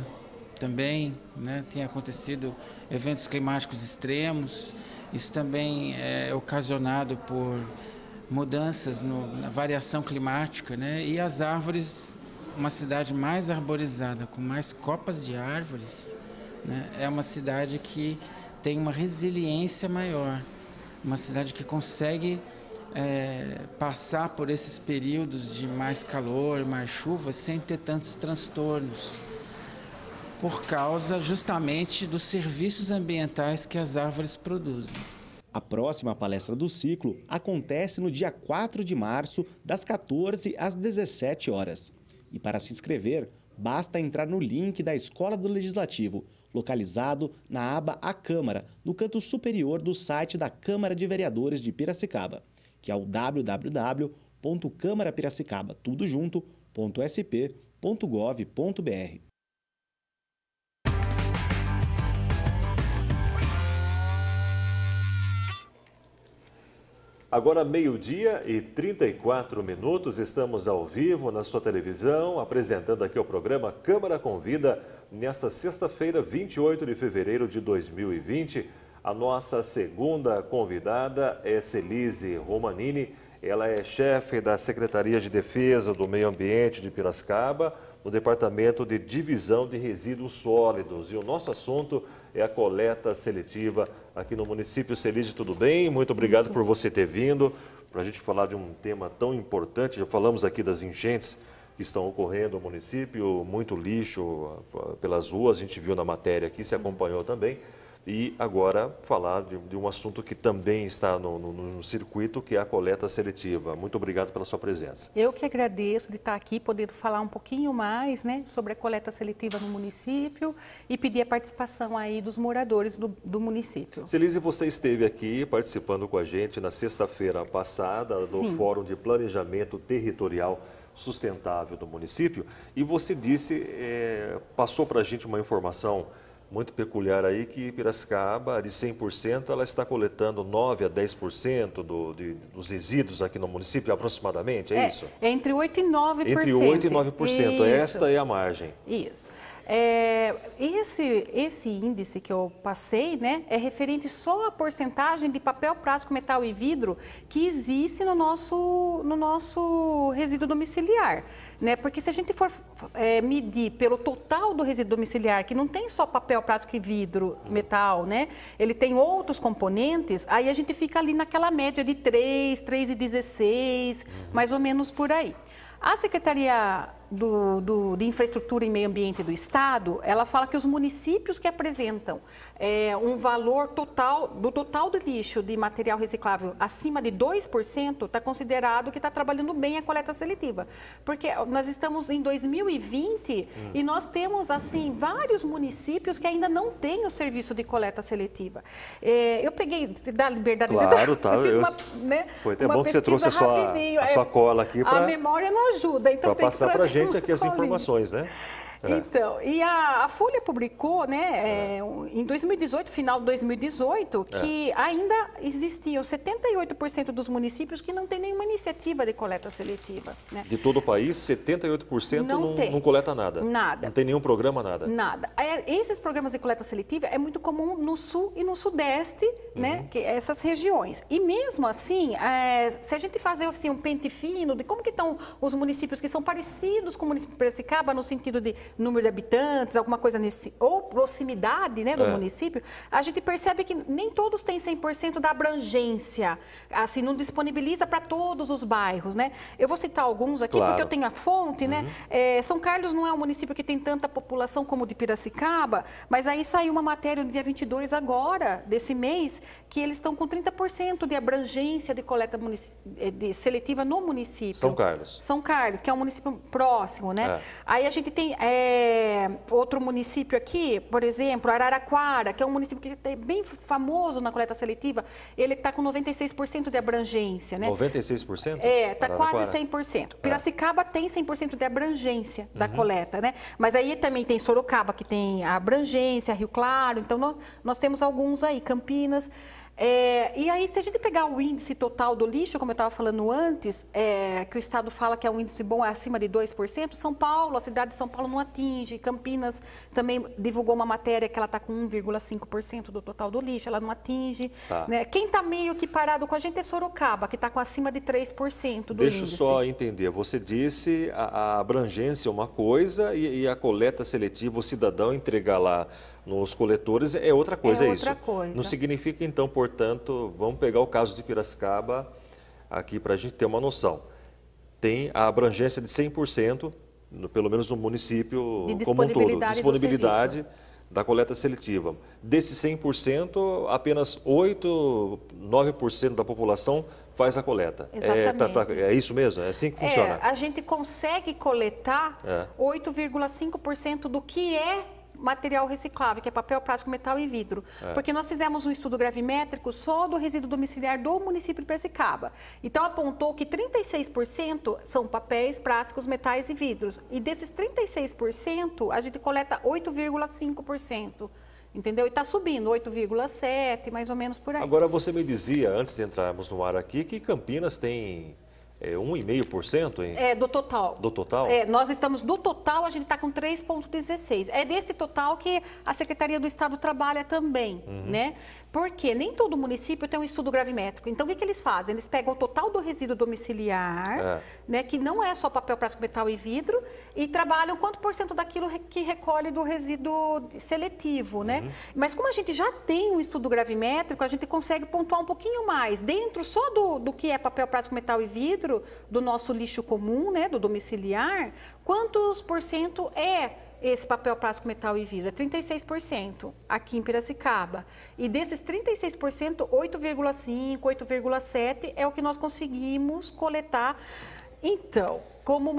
também, né? Tem acontecido eventos climáticos extremos. Isso também é, é ocasionado por mudanças no, na variação climática, né? E as árvores uma cidade mais arborizada, com mais copas de árvores, né, é uma cidade que tem uma resiliência maior, uma cidade que consegue é, passar por esses períodos de mais calor, mais chuva, sem ter tantos transtornos, por causa justamente dos serviços ambientais que as árvores produzem. A próxima palestra do ciclo acontece no dia 4 de março, das 14 às 17 horas. E para se inscrever, basta entrar no link da Escola do Legislativo, localizado na aba A Câmara, no canto superior do site da Câmara de Vereadores de Piracicaba, que é o www.câmarapiracicaba, Agora, meio-dia e 34 minutos, estamos ao vivo na sua televisão, apresentando aqui o programa Câmara Convida, nesta sexta-feira, 28 de fevereiro de 2020. A nossa segunda convidada é Celise Romanini, ela é chefe da Secretaria de Defesa do Meio Ambiente de Piracicaba, no Departamento de Divisão de Resíduos Sólidos. E o nosso assunto é a coleta seletiva aqui no município. Celide, tudo bem? Muito obrigado por você ter vindo para a gente falar de um tema tão importante. Já falamos aqui das enchentes que estão ocorrendo no município, muito lixo pelas ruas, a gente viu na matéria aqui, se acompanhou também. E agora falar de, de um assunto que também está no, no, no, circuito, que é a coleta seletiva. Muito obrigado pela sua presença. Eu que agradeço de estar aqui, podendo falar um pouquinho mais né, sobre a coleta seletiva no município e pedir a participação aí dos moradores do, do município. Celise, você esteve aqui participando com a gente na sexta-feira passada do Sim. Fórum de Planejamento Territorial Sustentável do município e você disse, é, passou para a gente uma informação muito peculiar aí que Piracicaba, de 100%, ela está coletando 9 a 10% do, de, dos resíduos aqui no município, aproximadamente, é, é isso? Entre 8 e 9%. Entre 8 e 9%, isso. esta é a margem. Isso. É, esse, esse índice que eu passei né, é referente só à porcentagem de papel, plástico, metal e vidro que existe no nosso, no nosso resíduo domiciliar né? Porque se a gente for é, medir pelo total do resíduo domiciliar, que não tem só papel, plástico e vidro, metal, né? Ele tem outros componentes, aí a gente fica ali naquela média de 3, 3,16, uhum. mais ou menos por aí. A Secretaria do, do, de Infraestrutura e Meio Ambiente do Estado, ela fala que os municípios que apresentam é, um valor total, do total do lixo de material reciclável acima de 2%, está considerado que está trabalhando bem a coleta seletiva. Porque nós estamos em 2020 hum. e nós temos, assim, vários municípios que ainda não têm o serviço de coleta seletiva. É, eu peguei, da liberdade claro, de tá, eu fiz eu, uma, né, Foi até bom que você trouxe a sua, a sua cola aqui. Pra, a memória não ajuda, então tem que trazer gente aqui as informações, né? É. Então, e a, a, Folha publicou, né, é. é. em 2018, final de 2018, é. que ainda existiam 78% dos municípios que não tem nenhuma iniciativa de coleta seletiva. Né? De todo o país, 78% não, não, não, coleta nada. Nada. Não tem nenhum programa, nada. Nada. Esses programas de coleta seletiva é muito comum no sul e no sudeste, né, uhum. né, que, essas regiões. E mesmo assim, é, se a gente fazer assim, um pente fino de como que estão os municípios que são parecidos com o município de Piracicaba, no sentido de número de habitantes, alguma coisa nesse, ou proximidade né, do é. município, a gente percebe que nem todos têm 100% da abrangência, assim, não disponibiliza para todos os bairros, né? Eu vou citar alguns aqui claro. porque eu tenho a fonte, né? uhum. né? É, São Carlos não é um município que tem tanta população como o de Piracicaba, mas aí saiu uma matéria no dia 22 agora, desse mês, que eles estão com 30% de abrangência de coleta eh, de seletiva no município. São Carlos. São Carlos, que é um município próximo, né? É. Aí a gente tem é, é, outro município aqui, por exemplo, Araraquara, que é um município que é bem famoso na coleta seletiva, ele está com 96% de abrangência, né? 96%? É, está quase 100%. É. Piracicaba é. tem 100% de abrangência da uhum. coleta, né? Mas aí também tem Sorocaba, que tem a abrangência, Rio Claro, então nós, nós temos alguns aí, Campinas... É, e aí, se a gente pegar o índice total do lixo, como eu estava falando antes, é, que o Estado fala que é um índice bom, é acima de 2%, São Paulo, a cidade de São Paulo não atinge, Campinas também divulgou uma matéria que ela está com 1,5% do total do lixo, ela não atinge. Tá. Né? Quem está meio que parado com a gente é Sorocaba, que está com acima de 3% do Deixa índice. Deixa eu só entender, você disse a, a abrangência é uma coisa e, e a coleta seletiva, o cidadão entregar lá nos coletores é outra é coisa é outra isso. Coisa. Não significa então, portanto, vamos pegar o caso de Piracicaba aqui para a gente ter uma noção. Tem a abrangência de 100%, no, pelo menos no município como um todo, disponibilidade da coleta seletiva. Desse 100%, apenas 8, 9% da população faz a coleta. Exatamente. É, tá, tá, é isso mesmo? É assim que é, funciona? A gente consegue coletar é. 8,5% do que é material reciclável, que é papel, plástico, metal e vidro. É. Porque nós fizemos um estudo gravimétrico só do resíduo domiciliar do município de Piracicaba. Então, apontou que 36% são papéis, plásticos, metais e vidros. E desses 36%, a gente coleta 8,5%. Entendeu? E está subindo, 8,7, mais ou menos por aí. Agora, você me dizia, antes de entrarmos no ar aqui, que Campinas tem é, 1,5% em... É, do total. Do total? É, nós estamos, do total, a gente está com 3,16%. É desse total que a Secretaria do Estado trabalha também, uhum. né? Porque nem todo município tem um estudo gravimétrico. Então, o que, que eles fazem? Eles pegam o total do resíduo domiciliar, é. né, que não é só papel, plástico, metal e vidro, e trabalham quanto por cento daquilo que recolhe do resíduo seletivo, né? Uhum. Mas como a gente já tem um estudo gravimétrico, a gente consegue pontuar um pouquinho mais. Dentro só do, do que é papel, plástico, metal e vidro, do nosso lixo comum, né, do domiciliar, quantos por cento é esse papel plástico, metal e vidro? É 36% aqui em Piracicaba. E desses 36%, 8,5%, 8,7% é o que nós conseguimos coletar. Então, como,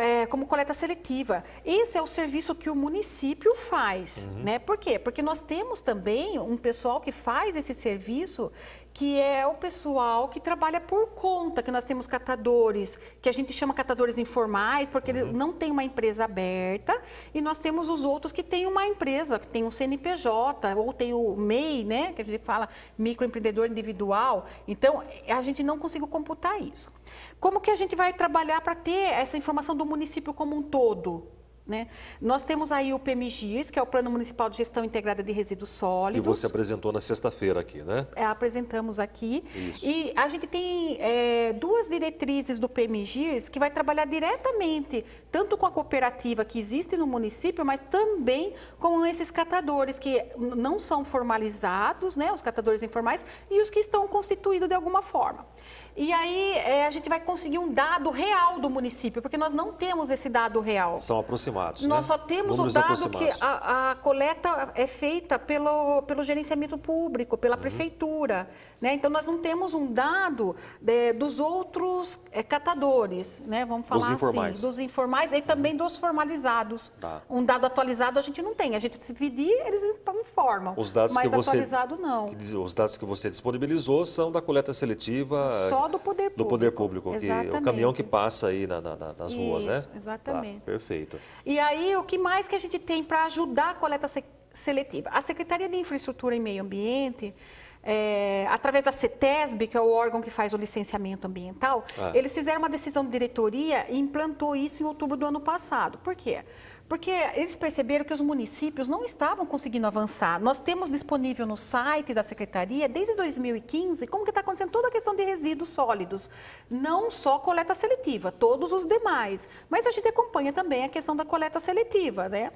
é, como coleta seletiva. Esse é o serviço que o município faz, uhum. né? Por quê? Porque nós temos também um pessoal que faz esse serviço que é o pessoal que trabalha por conta, que nós temos catadores, que a gente chama catadores informais, porque uhum. eles não tem uma empresa aberta, e nós temos os outros que têm uma empresa, que tem um CNPJ, ou tem o MEI, né, que a gente fala microempreendedor individual. Então, a gente não consegue computar isso. Como que a gente vai trabalhar para ter essa informação do município como um todo? Né? Nós temos aí o PMGIS, que é o Plano Municipal de Gestão Integrada de Resíduos Sólidos. Que você apresentou na sexta-feira aqui, né? É, apresentamos aqui. Isso. E a gente tem é, duas diretrizes do PMGIS que vai trabalhar diretamente, tanto com a cooperativa que existe no município, mas também com esses catadores que não são formalizados, né? Os catadores informais e os que estão constituídos de alguma forma. E aí é, a gente vai conseguir um dado real do município, porque nós não temos esse dado real. São aproximados. Nós né? só temos Números o dado que a, a, coleta é feita pelo, pelo gerenciamento público, pela uhum. prefeitura. Né? Então nós não temos um dado de, é, dos outros é, catadores, né? Vamos falar dos assim, informais. assim, dos informais e também uhum. dos formalizados. Tá. Um dado atualizado a gente não tem. A gente se pedir, eles informam. Os dados mas que você, não. Que, os dados que você disponibilizou são da coleta seletiva. Só do poder público. Do poder público, que, é o caminhão que passa aí na, na, nas Isso, ruas, né? Exatamente. Tá, perfeito. E aí, o que mais que a gente tem para ajudar a coleta seletiva? A Secretaria de Infraestrutura e Meio Ambiente. É, através da CETESB, que é o órgão que faz o licenciamento ambiental, ah. eles fizeram uma decisão de diretoria e implantou isso em outubro do ano passado. Por quê? porque eles perceberam que os municípios não estavam conseguindo avançar. Nós temos disponível no site da Secretaria, desde 2015, como que está acontecendo toda a questão de resíduos sólidos. Não só coleta seletiva, todos os demais. Mas a gente acompanha também a questão da coleta seletiva, né?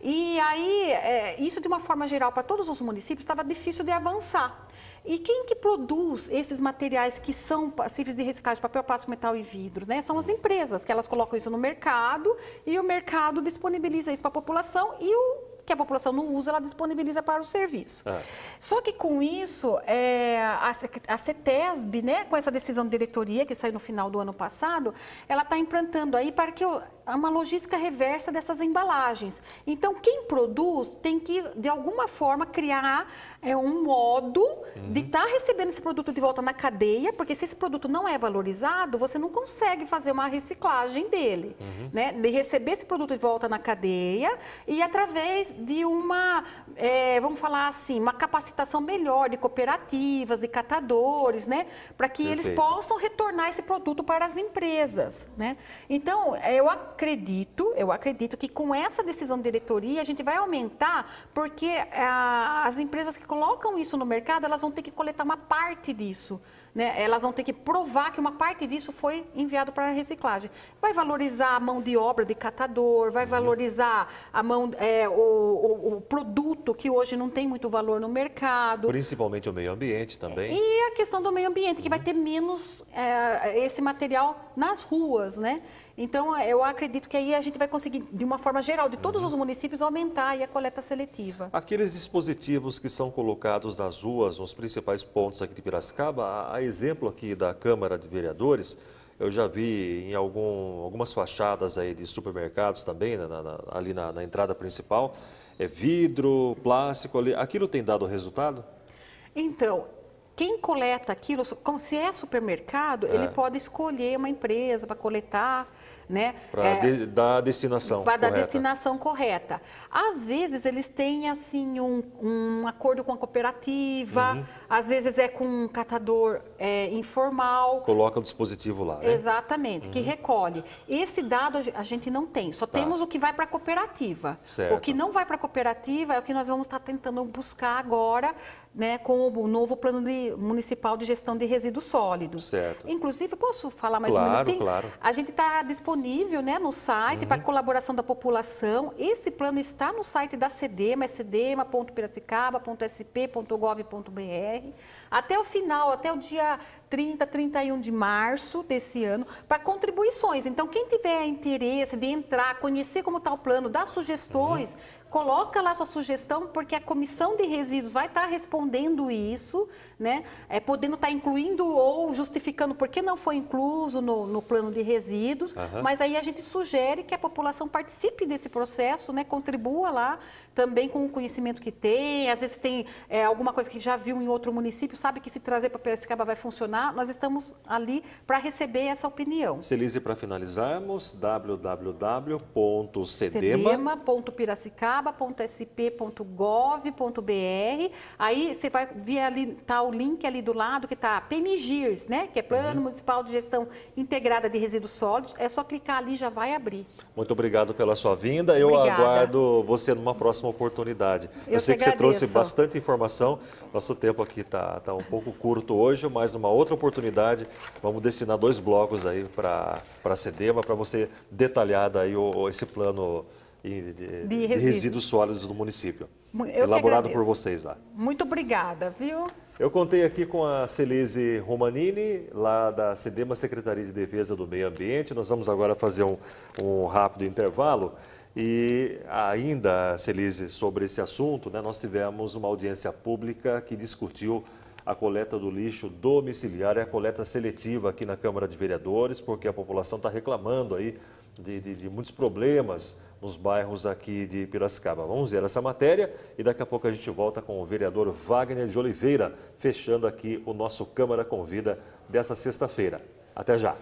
E aí, é, isso de uma forma geral para todos os municípios estava difícil de avançar. E quem que produz esses materiais que são passíveis de reciclagem, papel, plástico, metal e vidro? Né? São as empresas que elas colocam isso no mercado e o mercado disponibiliza isso para a população e o que a população não usa, ela disponibiliza para o serviço. É. Só que com isso, é, a, a CETESB, né, com essa decisão de diretoria que saiu no final do ano passado, ela está implantando aí para que uma logística reversa dessas embalagens. Então, quem produz tem que, de alguma forma, criar é, um modo uhum. de estar tá recebendo esse produto de volta na cadeia, porque se esse produto não é valorizado, você não consegue fazer uma reciclagem dele, uhum. né? De receber esse produto de volta na cadeia e através de uma, é, vamos falar assim, uma capacitação melhor de cooperativas, de catadores, né? Para que Perfeito. eles possam retornar esse produto para as empresas, né? Então, eu acredito, eu acredito que com essa decisão de diretoria a gente vai aumentar, porque a, as empresas que colocam isso no mercado, elas vão ter que coletar uma parte disso né, elas vão ter que provar que uma parte disso foi enviado para a reciclagem. Vai valorizar a mão de obra de catador, vai uhum. valorizar a mão, é, o, o, o, produto que hoje não tem muito valor no mercado. Principalmente o meio ambiente também. E a questão do meio ambiente, que vai uhum. ter menos é, esse material nas ruas, né? Então, é, eu acredito que aí a gente vai conseguir, de uma forma geral, de todos uhum. os municípios, aumentar a coleta seletiva. Aqueles dispositivos que são colocados nas ruas, nos principais pontos aqui de Piracicaba, a exemplo aqui da Câmara de Vereadores, eu já vi em algum, algumas fachadas aí de supermercados também, na, na, ali na, na entrada principal, é vidro, plástico ali. Aquilo tem dado resultado? Então, quem coleta aquilo, como se é supermercado, é. ele pode escolher uma empresa para coletar né? Para é, de, dar a destinação Para destinação correta. Às vezes eles têm, assim, um, um acordo com a cooperativa, uhum. às vezes é com um catador é, informal. Coloca o dispositivo lá, né? Exatamente, uhum. que recolhe. Esse dado a gente não tem, só tá. temos o que vai para a cooperativa. Certo. O que não vai para a cooperativa é o que nós vamos estar tá tentando buscar agora, né, com o novo plano de, municipal de gestão de resíduos sólidos. Certo. Inclusive, posso falar mais claro, um minutinho? Claro, A gente está disponível né, no site uhum. para colaboração da população. Esse plano está no site da CDEMA, é até o final, até o dia 30, 31 de março desse ano, para contribuições. Então, quem tiver interesse de entrar, conhecer como está o plano, dar sugestões, uhum. coloca lá sua sugestão, porque a Comissão de Resíduos vai estar tá respondendo isso, né? É, podendo estar tá incluindo ou justificando por que não foi incluso no, no plano de resíduos, uhum. mas aí a gente sugere que a população participe desse processo, né? Contribua lá também com o conhecimento que tem, às vezes tem é, alguma coisa que já viu em outro município, sabe que se trazer para Piracicaba vai funcionar, nós estamos ali para receber essa opinião. Celise, para finalizarmos, www.cedema.piracicaba.sp.gov.br, aí você vai ver ali tal tá o link ali do lado que está PMGIRS, né? Que é Plano uhum. Municipal de Gestão Integrada de Resíduos Sólidos. É só clicar ali já vai abrir. Muito obrigado pela sua vinda. Obrigada. Eu aguardo você numa próxima oportunidade. Eu, Eu sei que agradeço. você trouxe bastante informação. Nosso tempo aqui está tá um pouco curto hoje, mas uma outra oportunidade. Vamos destinar dois blocos aí para a CEDEMA, para você detalhada aí o, esse plano de, de, de resíduos sólidos do município. Eu elaborado por vocês lá. Muito obrigada, viu? Eu contei aqui com a Celise Romanini, lá da CDEMA, Secretaria de Defesa do Meio Ambiente. Nós vamos agora fazer um, um rápido intervalo. E ainda, Celise, sobre esse assunto, né, nós tivemos uma audiência pública que discutiu a coleta do lixo domiciliar e a coleta seletiva aqui na Câmara de Vereadores, porque a população está reclamando aí de, de, de muitos problemas nos bairros aqui de Piracicaba. Vamos ver essa matéria e daqui a pouco a gente volta com o vereador Wagner de Oliveira, fechando aqui o nosso Câmara Convida dessa sexta-feira. Até já!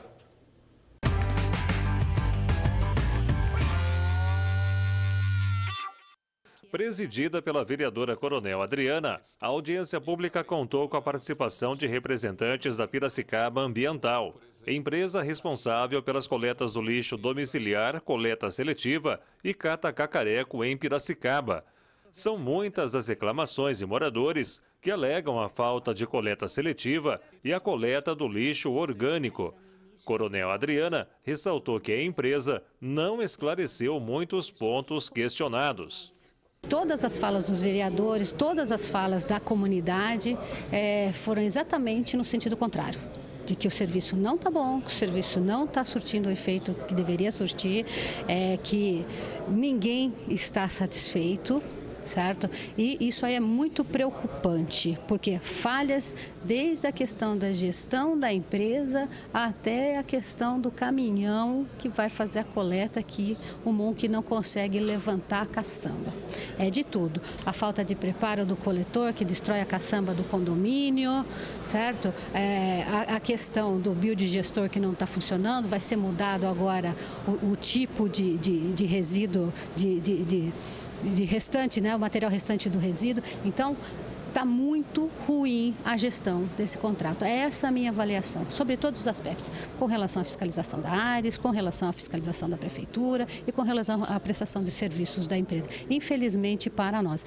presidida pela vereadora Coronel Adriana, a audiência pública contou com a participação de representantes da Piracicaba Ambiental, empresa responsável pelas coletas do lixo domiciliar, coleta seletiva e cata cacareco em Piracicaba. São muitas as reclamações de moradores que alegam a falta de coleta seletiva e a coleta do lixo orgânico. Coronel Adriana ressaltou que a empresa não esclareceu muitos pontos questionados. Todas as falas dos vereadores, todas as falas da comunidade é, foram exatamente no sentido contrário de que o serviço não está bom, que o serviço não está surtindo o efeito que deveria surtir, é, que ninguém está satisfeito certo? E isso aí é muito preocupante, porque falhas desde a questão da gestão da empresa até a questão do caminhão que vai fazer a coleta aqui, o MUNC não consegue levantar a caçamba. É de tudo. A falta de preparo do coletor que destrói a caçamba do condomínio, certo? É, a, a, questão do biodigestor que não está funcionando, vai ser mudado agora o, o tipo de, de, de resíduo de, de, de de restante, né, o material restante do resíduo. Então, está muito ruim a gestão desse contrato. É essa a minha avaliação, sobre todos os aspectos, com relação à fiscalização da Ares, com relação à fiscalização da Prefeitura e com relação à prestação de serviços da empresa. Infelizmente, para nós.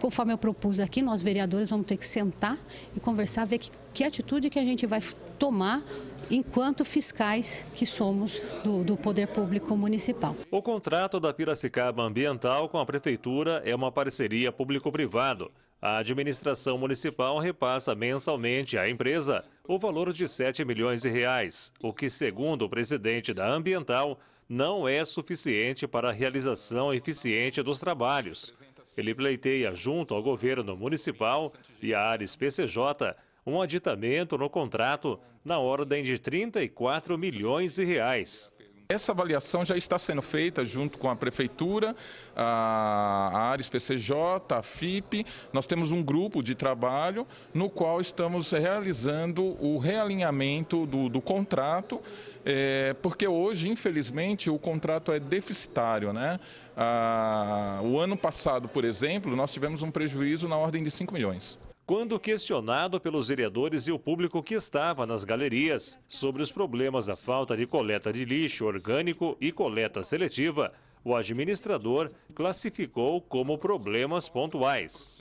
Conforme eu propus aqui, nós vereadores vamos ter que sentar e conversar, ver que, que atitude que a gente vai tomar enquanto fiscais que somos do, do, Poder Público Municipal. O contrato da Piracicaba Ambiental com a Prefeitura é uma parceria público-privado. A administração municipal repassa mensalmente à empresa o valor de 7 milhões de reais, o que, segundo o presidente da Ambiental, não é suficiente para a realização eficiente dos trabalhos. Ele pleiteia junto ao governo municipal e à Ares PCJ um aditamento no contrato na ordem de 34 milhões de reais. Essa avaliação já está sendo feita junto com a Prefeitura, a Ares PCJ, a FIP. Nós temos um grupo de trabalho no qual estamos realizando o realinhamento do, do contrato, é, porque hoje, infelizmente, o contrato é deficitário. Né? Ah, o ano passado, por exemplo, nós tivemos um prejuízo na ordem de 5 milhões quando questionado pelos vereadores e o público que estava nas galerias sobre os problemas da falta de coleta de lixo orgânico e coleta seletiva, o administrador classificou como problemas pontuais.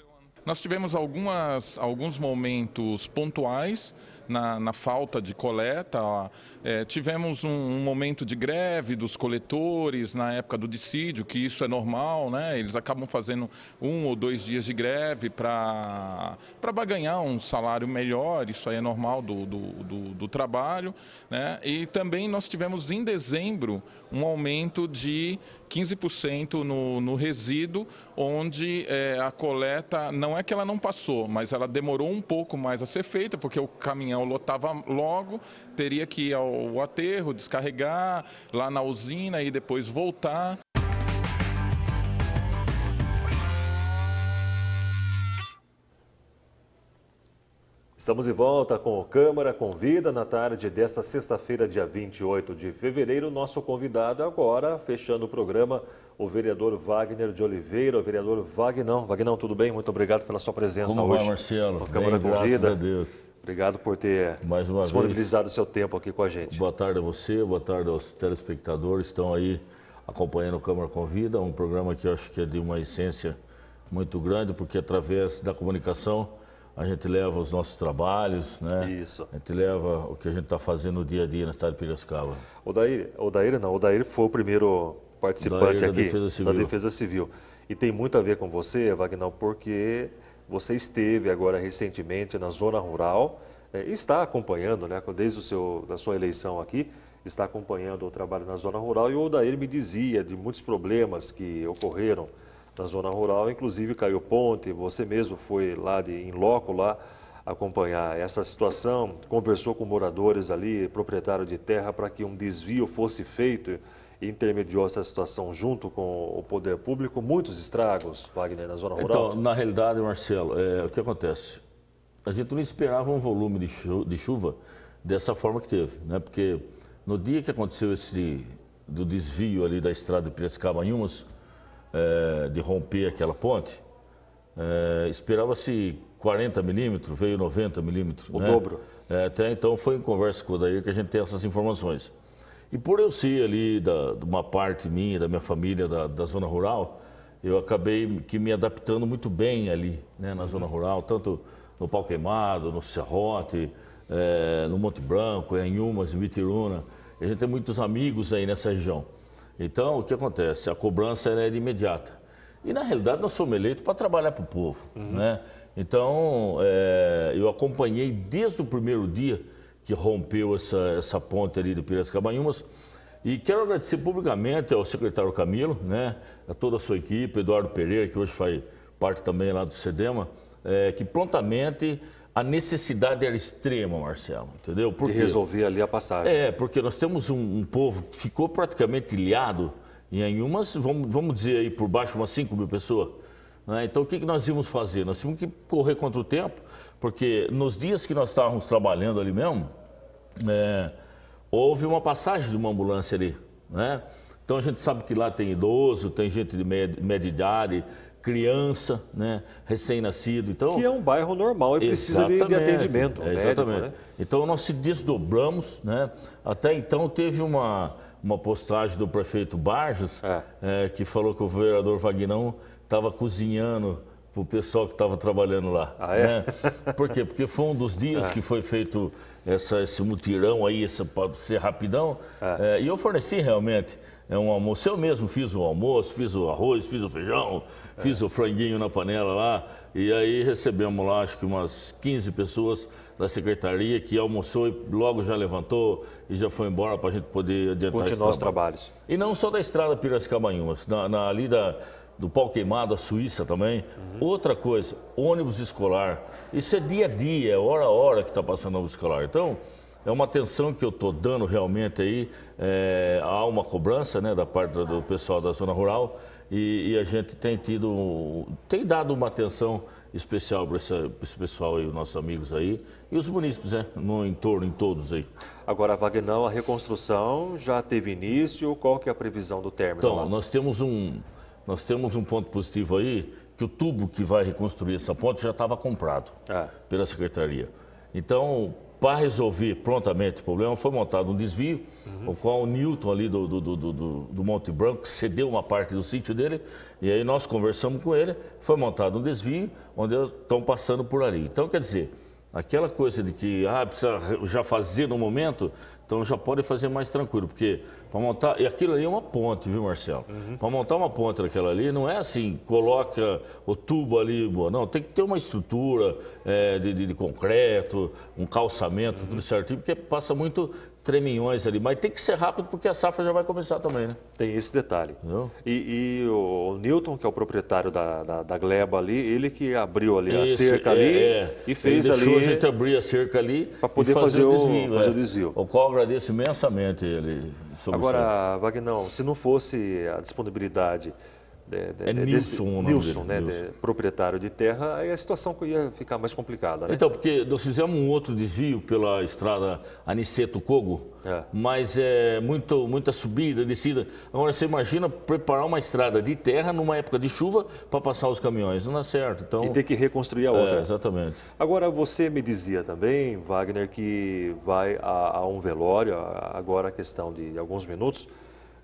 Nós tivemos algumas, alguns momentos pontuais na, na falta de coleta, é, tivemos um, um, momento de greve dos coletores na época do dissídio, que isso é normal, né? Eles acabam fazendo um ou dois dias de greve para ganhar um salário melhor, isso aí é normal do, do, do, do trabalho, né? E também nós tivemos em dezembro um aumento de 15% no, no resíduo, onde é, a coleta, não é que ela não passou, mas ela demorou um pouco mais a ser feita, porque o caminhão lotava logo, teria que ir ao aterro, descarregar lá na usina e depois voltar. Estamos de volta com o Câmara Convida na tarde desta sexta-feira, dia 28 de fevereiro. Nosso convidado agora, fechando o programa, o vereador Wagner de Oliveira. O vereador Wagner Vagnão, tudo bem? Muito obrigado pela sua presença Como hoje. Como vai, Marcelo? Câmara bem, Convida. Graças a Deus. Obrigado por ter disponibilizado o seu tempo aqui com a gente. Boa tarde a você, boa tarde aos telespectadores que estão aí acompanhando o Câmara Convida, um programa que eu acho que é de uma essência muito grande, porque através da comunicação a gente leva os nossos trabalhos, né? Isso. A gente leva o que a gente está fazendo no dia a dia na cidade de Piracicaba. O Daír, o Daír não, o Daír foi o primeiro participante aqui da Defesa Civil. da Defesa Civil. E tem muito a ver com você, Wagner, porque você esteve agora recentemente na zona rural, é, está acompanhando, né, desde o seu, da sua eleição aqui, está acompanhando o trabalho na zona rural e o Odair me dizia de muitos problemas que ocorreram na zona rural, inclusive caiu ponte, você mesmo foi lá de, em loco lá acompanhar essa situação, conversou com moradores ali, proprietário de terra, para que um desvio fosse feito intermediou essa situação junto com o poder público. Muitos estragos, Wagner, na zona rural? Então, na realidade, Marcelo, é, o que acontece? A gente não esperava um volume de chuva, de chuva dessa forma que teve, né? Porque no dia que aconteceu esse do desvio ali da estrada de Piracicaba em Umas, é, de romper aquela ponte, é, esperava-se 40 milímetros, veio 90 milímetros. O né? dobro. É, até então foi em conversa com o Dair que a gente tem essas informações. E por eu ser ali da, de uma parte minha, da minha família, da, da zona rural, eu acabei que me adaptando muito bem ali, né, na zona rural, tanto no Pau Queimado, no Serrote, é, no Monte Branco, em Umas, em Bitiruna. A gente tem muitos amigos aí nessa região. Então, o que acontece? A cobrança é imediata. E, na realidade, nós somos eleitos para trabalhar para o povo, uhum. né? Então, é, eu acompanhei desde o primeiro dia que rompeu essa, essa ponte ali do Pires Cabanhumas. E quero agradecer publicamente ao secretário Camilo, né, a toda a sua equipe, Eduardo Pereira, que hoje faz parte também lá do CEDEMA, é, que prontamente a necessidade era extrema, Marcelo, entendeu? Porque, de resolver ali a passagem. É, porque nós temos um, um povo que ficou praticamente ilhado em umas, vamos, vamos dizer aí por baixo, umas 5 mil pessoas. Né? Então, o que, que nós íamos fazer? Nós tínhamos que correr contra o tempo, porque nos dias que nós estávamos trabalhando ali mesmo, é, houve uma passagem de uma ambulância ali, né? Então a gente sabe que lá tem idoso, tem gente de média idade, criança, né, recém-nascido. Então, que é um bairro normal e precisa de, de atendimento. exatamente. né? Então nós se desdobramos, né? Até então teve uma, uma postagem do prefeito Barges é. É, que falou que o vereador Vagnão estava cozinhando para o pessoal que estava trabalhando lá. Ah, é? Né? Por quê? Porque foi um dos dias é. que foi feito essa, esse mutirão aí, essa, pode ser rapidão. É. É, e eu forneci realmente é um almoço. Eu mesmo fiz o almoço, fiz o arroz, fiz o feijão, é. fiz o franguinho na panela lá. E aí recebemos lá, acho que umas 15 pessoas da secretaria que almoçou e logo já levantou e já foi embora para a gente poder adiantar Continuar os trabalhos. E não só da estrada piracicaba na, na, ali da, do pau queimado, a Suíça também. Uhum. Outra coisa, ônibus escolar isso é dia a dia, é hora a hora que está passando o escolar. Então, é uma atenção que eu estou dando realmente aí. É, há uma cobrança né, da parte do pessoal da zona rural e, e a gente tem tido, tem dado uma atenção especial para esse, esse, pessoal aí, os nossos amigos aí e os munícipes, né, no entorno, em todos aí. Agora, Wagner, a reconstrução já teve início, qual que é a previsão do término? Então, lá? nós temos um, nós temos um ponto positivo aí, que o tubo que vai reconstruir essa ponte já estava comprado é. pela secretaria. Então, para resolver prontamente o problema, foi montado um desvio, uhum. o qual o Newton ali do, do, do, do, Monte Branco cedeu uma parte do sítio dele, e aí nós conversamos com ele, foi montado um desvio, onde estão passando por ali. Então, quer dizer, aquela coisa de que ah, precisa já fazer no momento, então já pode fazer mais tranquilo, porque para montar. E aquilo ali é uma ponte, viu, Marcelo? Uhum. Para montar uma ponte daquela ali, não é assim, coloca o tubo ali, boa. Não, tem que ter uma estrutura é, de, de, de, concreto, um calçamento, uhum. tudo certinho, porque passa muito treminhões ali. Mas tem que ser rápido, porque a safra já vai começar também, né? Tem esse detalhe. E, e o, o Newton, que é o proprietário da, da, da, Gleba ali, ele que abriu ali esse, a cerca é, ali é. e fez ele ali. Deixou a gente abrir a cerca ali para poder fazer, fazer, o desvio. Fazer o é. desvio. O cobra agradeço imensamente ele. Sobre Agora, Wagner se não fosse a disponibilidade de, de, é Nilson, desse, Nilson, né, Nilson. proprietário de terra, aí a situação ia ficar mais complicada. Né? Então, porque nós fizemos um outro desvio pela estrada Aniceto-Cogo, é. mas é muito, muita subida, descida. Agora, você imagina preparar uma estrada de terra numa época de chuva para passar os caminhões, não dá é certo. Então, e ter que reconstruir a é, outra. É, exatamente. Agora, você me dizia também, Wagner, que vai a, a um velório, agora a questão de alguns minutos,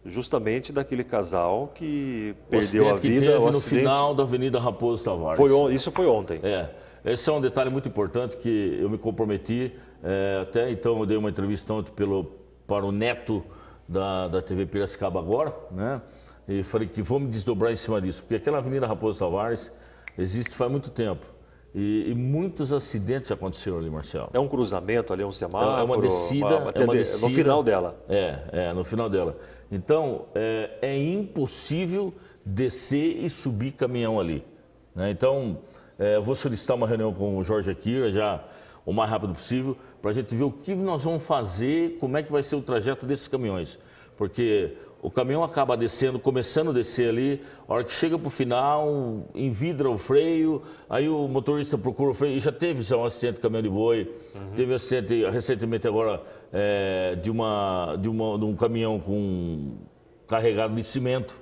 justamente daquele casal que o perdeu a vida. Que teve o acidente. no final da Avenida Raposo Tavares. Foi on... Isso foi ontem. É. Esse é um detalhe muito importante que eu me comprometi. É, até então eu dei uma entrevista ontem pelo, para o neto da, da TV Piracicaba agora, né? E falei que vou me desdobrar em cima disso, porque aquela Avenida Raposo Tavares existe faz muito tempo. E, e, muitos acidentes aconteceram ali, Marcelo. É um cruzamento ali, um semáforo. É, é uma descida. Uma, uma, é uma descida. No final dela. É, é, no final dela. Então, é, é impossível descer e subir caminhão ali. Né? Então, é, vou solicitar uma reunião com o Jorge Akira já o mais rápido possível, para a gente ver o que nós vamos fazer, como é que vai ser o trajeto desses caminhões. Porque o caminhão acaba descendo, começando a descer ali, a hora que chega para o final, envidra o freio, aí o motorista procura o freio, e já teve já um acidente de caminhão de boi, uhum. teve um acidente recentemente agora é, de, uma, de, uma, de um caminhão com carregado de cimento.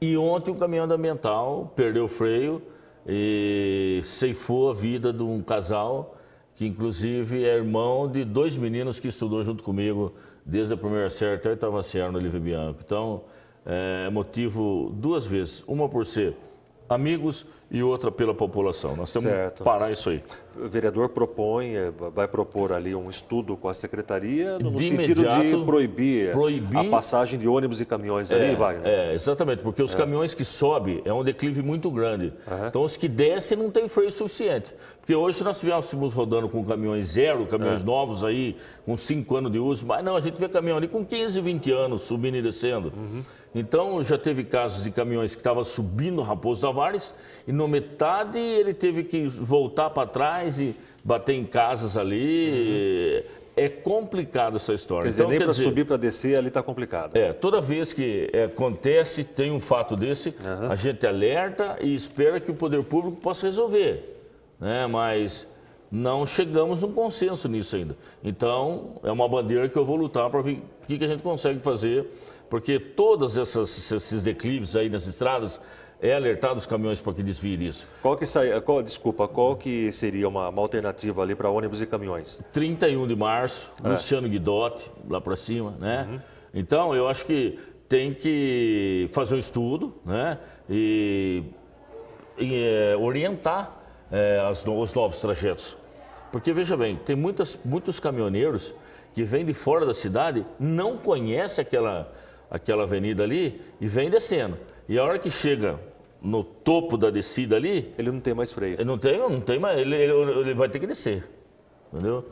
E ontem o um caminhão da Ambiental perdeu o freio e ceifou a vida de um casal que inclusive é irmão de dois meninos que estudou junto comigo desde a primeira série até a oitava série no Olivia Bianco. Então, é, é motivo duas vezes. Uma por ser amigos e outra pela população. Nós temos certo. que parar isso aí. O vereador propõe, eh, vai propor ali um estudo com a secretaria no, de sentido imediato, de proibir, proibir, a passagem de ônibus e caminhões é, ali, vai? Né? É, exatamente, porque os é. caminhões que sobem é um declive muito grande. Uhum. Então os que descem não tem freio suficiente. Porque hoje nós estivéssemos rodando com caminhões zero, caminhões é. novos aí, com 5 anos de uso, mas não, a gente vê caminhão ali com 15, 20 anos subindo e descendo. Uhum. Então já teve casos de caminhões que estavam subindo o Raposo Tavares e no metade ele teve que voltar para trás e bater em casas ali. Uhum. É complicado essa história. Quer dizer, então, nem para subir, para descer, ali está complicado. É, toda vez que é, acontece, tem um fato desse, uhum. a gente alerta e espera que o poder público possa resolver. Né? Mas não chegamos a um consenso nisso ainda. Então, é uma bandeira que eu vou lutar para ver o que, que a gente consegue fazer, porque todos esses declives aí nas estradas é alertado os caminhões para que desvie isso. Qual que sai, qual, desculpa, qual que seria uma, uma alternativa ali para ônibus e caminhões? 31 de março, é. Luciano Guidotti, lá para cima, né? Uhum. Então, eu acho que tem que fazer um estudo, né? E, e é, orientar é, as, os novos trajetos. Porque, veja bem, tem muitas, muitos caminhoneiros que vêm de fora da cidade, não conhece aquela, aquela avenida ali e vem descendo. E a hora que chega no topo da descida ali. Ele não tem mais freio. Ele não tem, não tem mais. Ele, ele, ele vai ter que descer. Entendeu?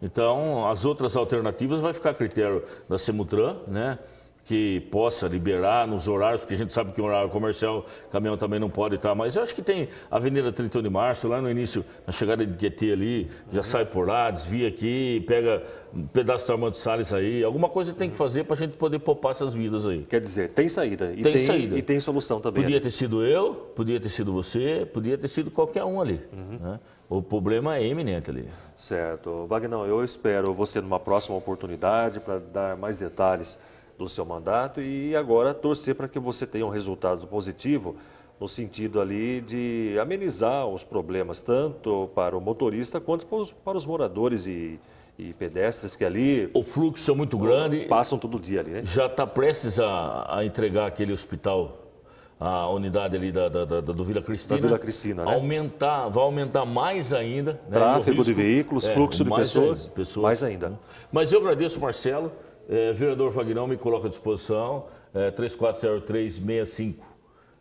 Então, as outras alternativas vai ficar a critério da Semutran, né? que possa liberar nos horários, porque a gente sabe que o horário comercial, caminhão também não pode estar, tá, mas eu acho que tem Avenida Tritão de Março, lá no início, na chegada de Tietê ali, já uhum. sai por lá, desvia aqui, pega um pedaço da Armando Salles aí, alguma coisa tem que uhum. fazer para a gente poder poupar essas vidas aí. Quer dizer, tem saída. E tem, tem saída. E tem solução também. Podia né? ter sido eu, podia ter sido você, podia ter sido qualquer um ali. Uhum. Né? O problema é eminente ali. Certo. Wagner, eu espero você numa próxima oportunidade para dar mais detalhes do seu mandato e agora torcer para que você tenha um resultado positivo no sentido ali de amenizar os problemas tanto para o motorista quanto para os, para os moradores e, e, pedestres que ali... O fluxo é muito grande. Passam todo dia ali, né? Já está prestes a, a entregar aquele hospital a unidade ali da, da, da, do Vila Cristina. Da Vila Cristina, né? Aumentar, vai aumentar mais ainda. Né? Tráfego risco, de veículos, é, fluxo de pessoas, pessoas. Mais ainda. Mas eu agradeço, Marcelo. É, vereador Vagnão, me coloca à disposição, é, 3403-6505,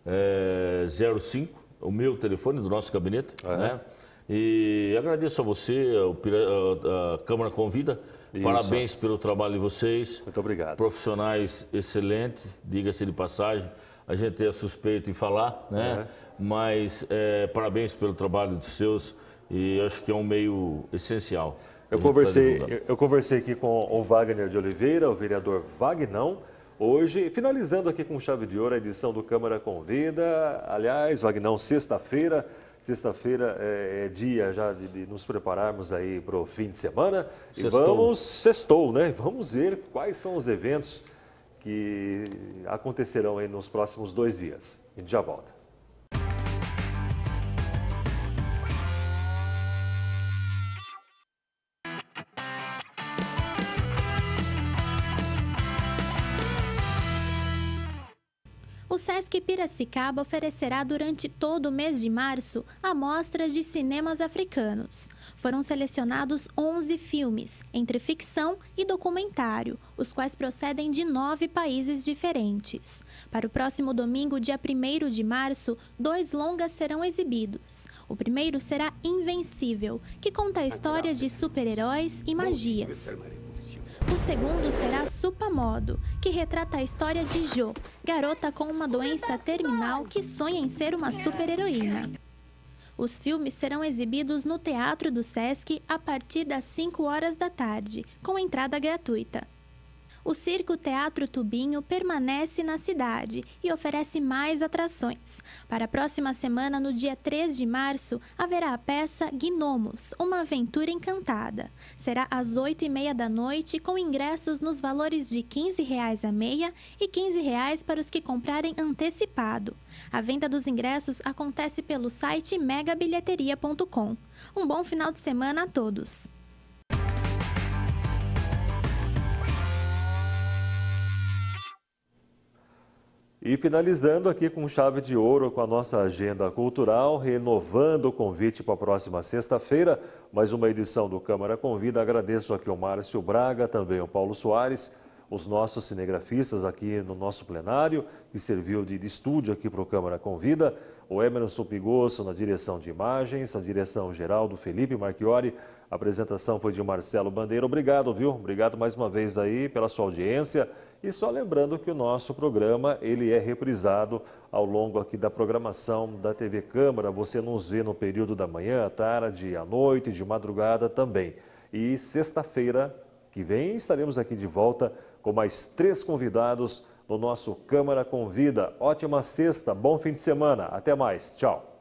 é, 05, o meu telefone do nosso gabinete. É. Né? E agradeço a você, a, Câmara convida. Isso. Parabéns pelo trabalho de vocês. Muito obrigado. Profissionais excelentes, diga-se de passagem. A gente é suspeito em falar, né? Uhum. Mas é, parabéns pelo trabalho dos seus e acho que é um meio essencial. Eu conversei, eu, conversei aqui com o Wagner de Oliveira, o vereador Vagnão. Hoje, finalizando aqui com chave de ouro a edição do Câmara Convida. Aliás, Vagnão, sexta-feira, sexta-feira é, é, dia já de, de, nos prepararmos aí para o fim de semana. Sextou. E vamos, sextou, né? Vamos ver quais são os eventos que acontecerão aí nos próximos dois dias. A gente já volta. que Piracicaba oferecerá durante todo o mês de março amostras de cinemas africanos. Foram selecionados 11 filmes, entre ficção e documentário, os quais procedem de nove países diferentes. Para o próximo domingo, dia 1 de março, dois longas serão exibidos. O primeiro será Invencível, que conta a história de super-heróis e magias. O segundo será Supamodo, que retrata a história de Jo, garota com uma doença terminal que sonha em ser uma super-heroína. Os filmes serão exibidos no Teatro do Sesc a partir das 5 horas da tarde, com entrada gratuita. O Circo Teatro Tubinho permanece na cidade e oferece mais atrações. Para a próxima semana, no dia 3 de março, haverá a peça Gnomos, uma aventura encantada. Será às 8h30 da noite, com ingressos nos valores de R$ 15,00 a meia e R$ 15,00 para os que comprarem antecipado. A venda dos ingressos acontece pelo site megabilheteria.com. Um bom final de semana a todos! E finalizando aqui com chave de ouro com a nossa agenda cultural, renovando o convite para a próxima sexta-feira, mais uma edição do Câmara Convida. Agradeço aqui o Márcio Braga, também o Paulo Soares, os nossos cinegrafistas aqui no nosso plenário, que serviu de estúdio aqui para o Câmara Convida o Emerson Pigosso na direção de imagens, a direção geral do Felipe Marchiori. A apresentação foi de Marcelo Bandeira. Obrigado, viu? Obrigado mais uma vez aí pela sua audiência. E só lembrando que o nosso programa, ele é reprisado ao longo aqui da programação da TV Câmara. Você nos vê no período da manhã, à tarde, à noite, de madrugada também. E sexta-feira que vem estaremos aqui de volta com mais três convidados no nosso Câmara Convida. Ótima sexta, bom fim de semana. Até mais. Tchau.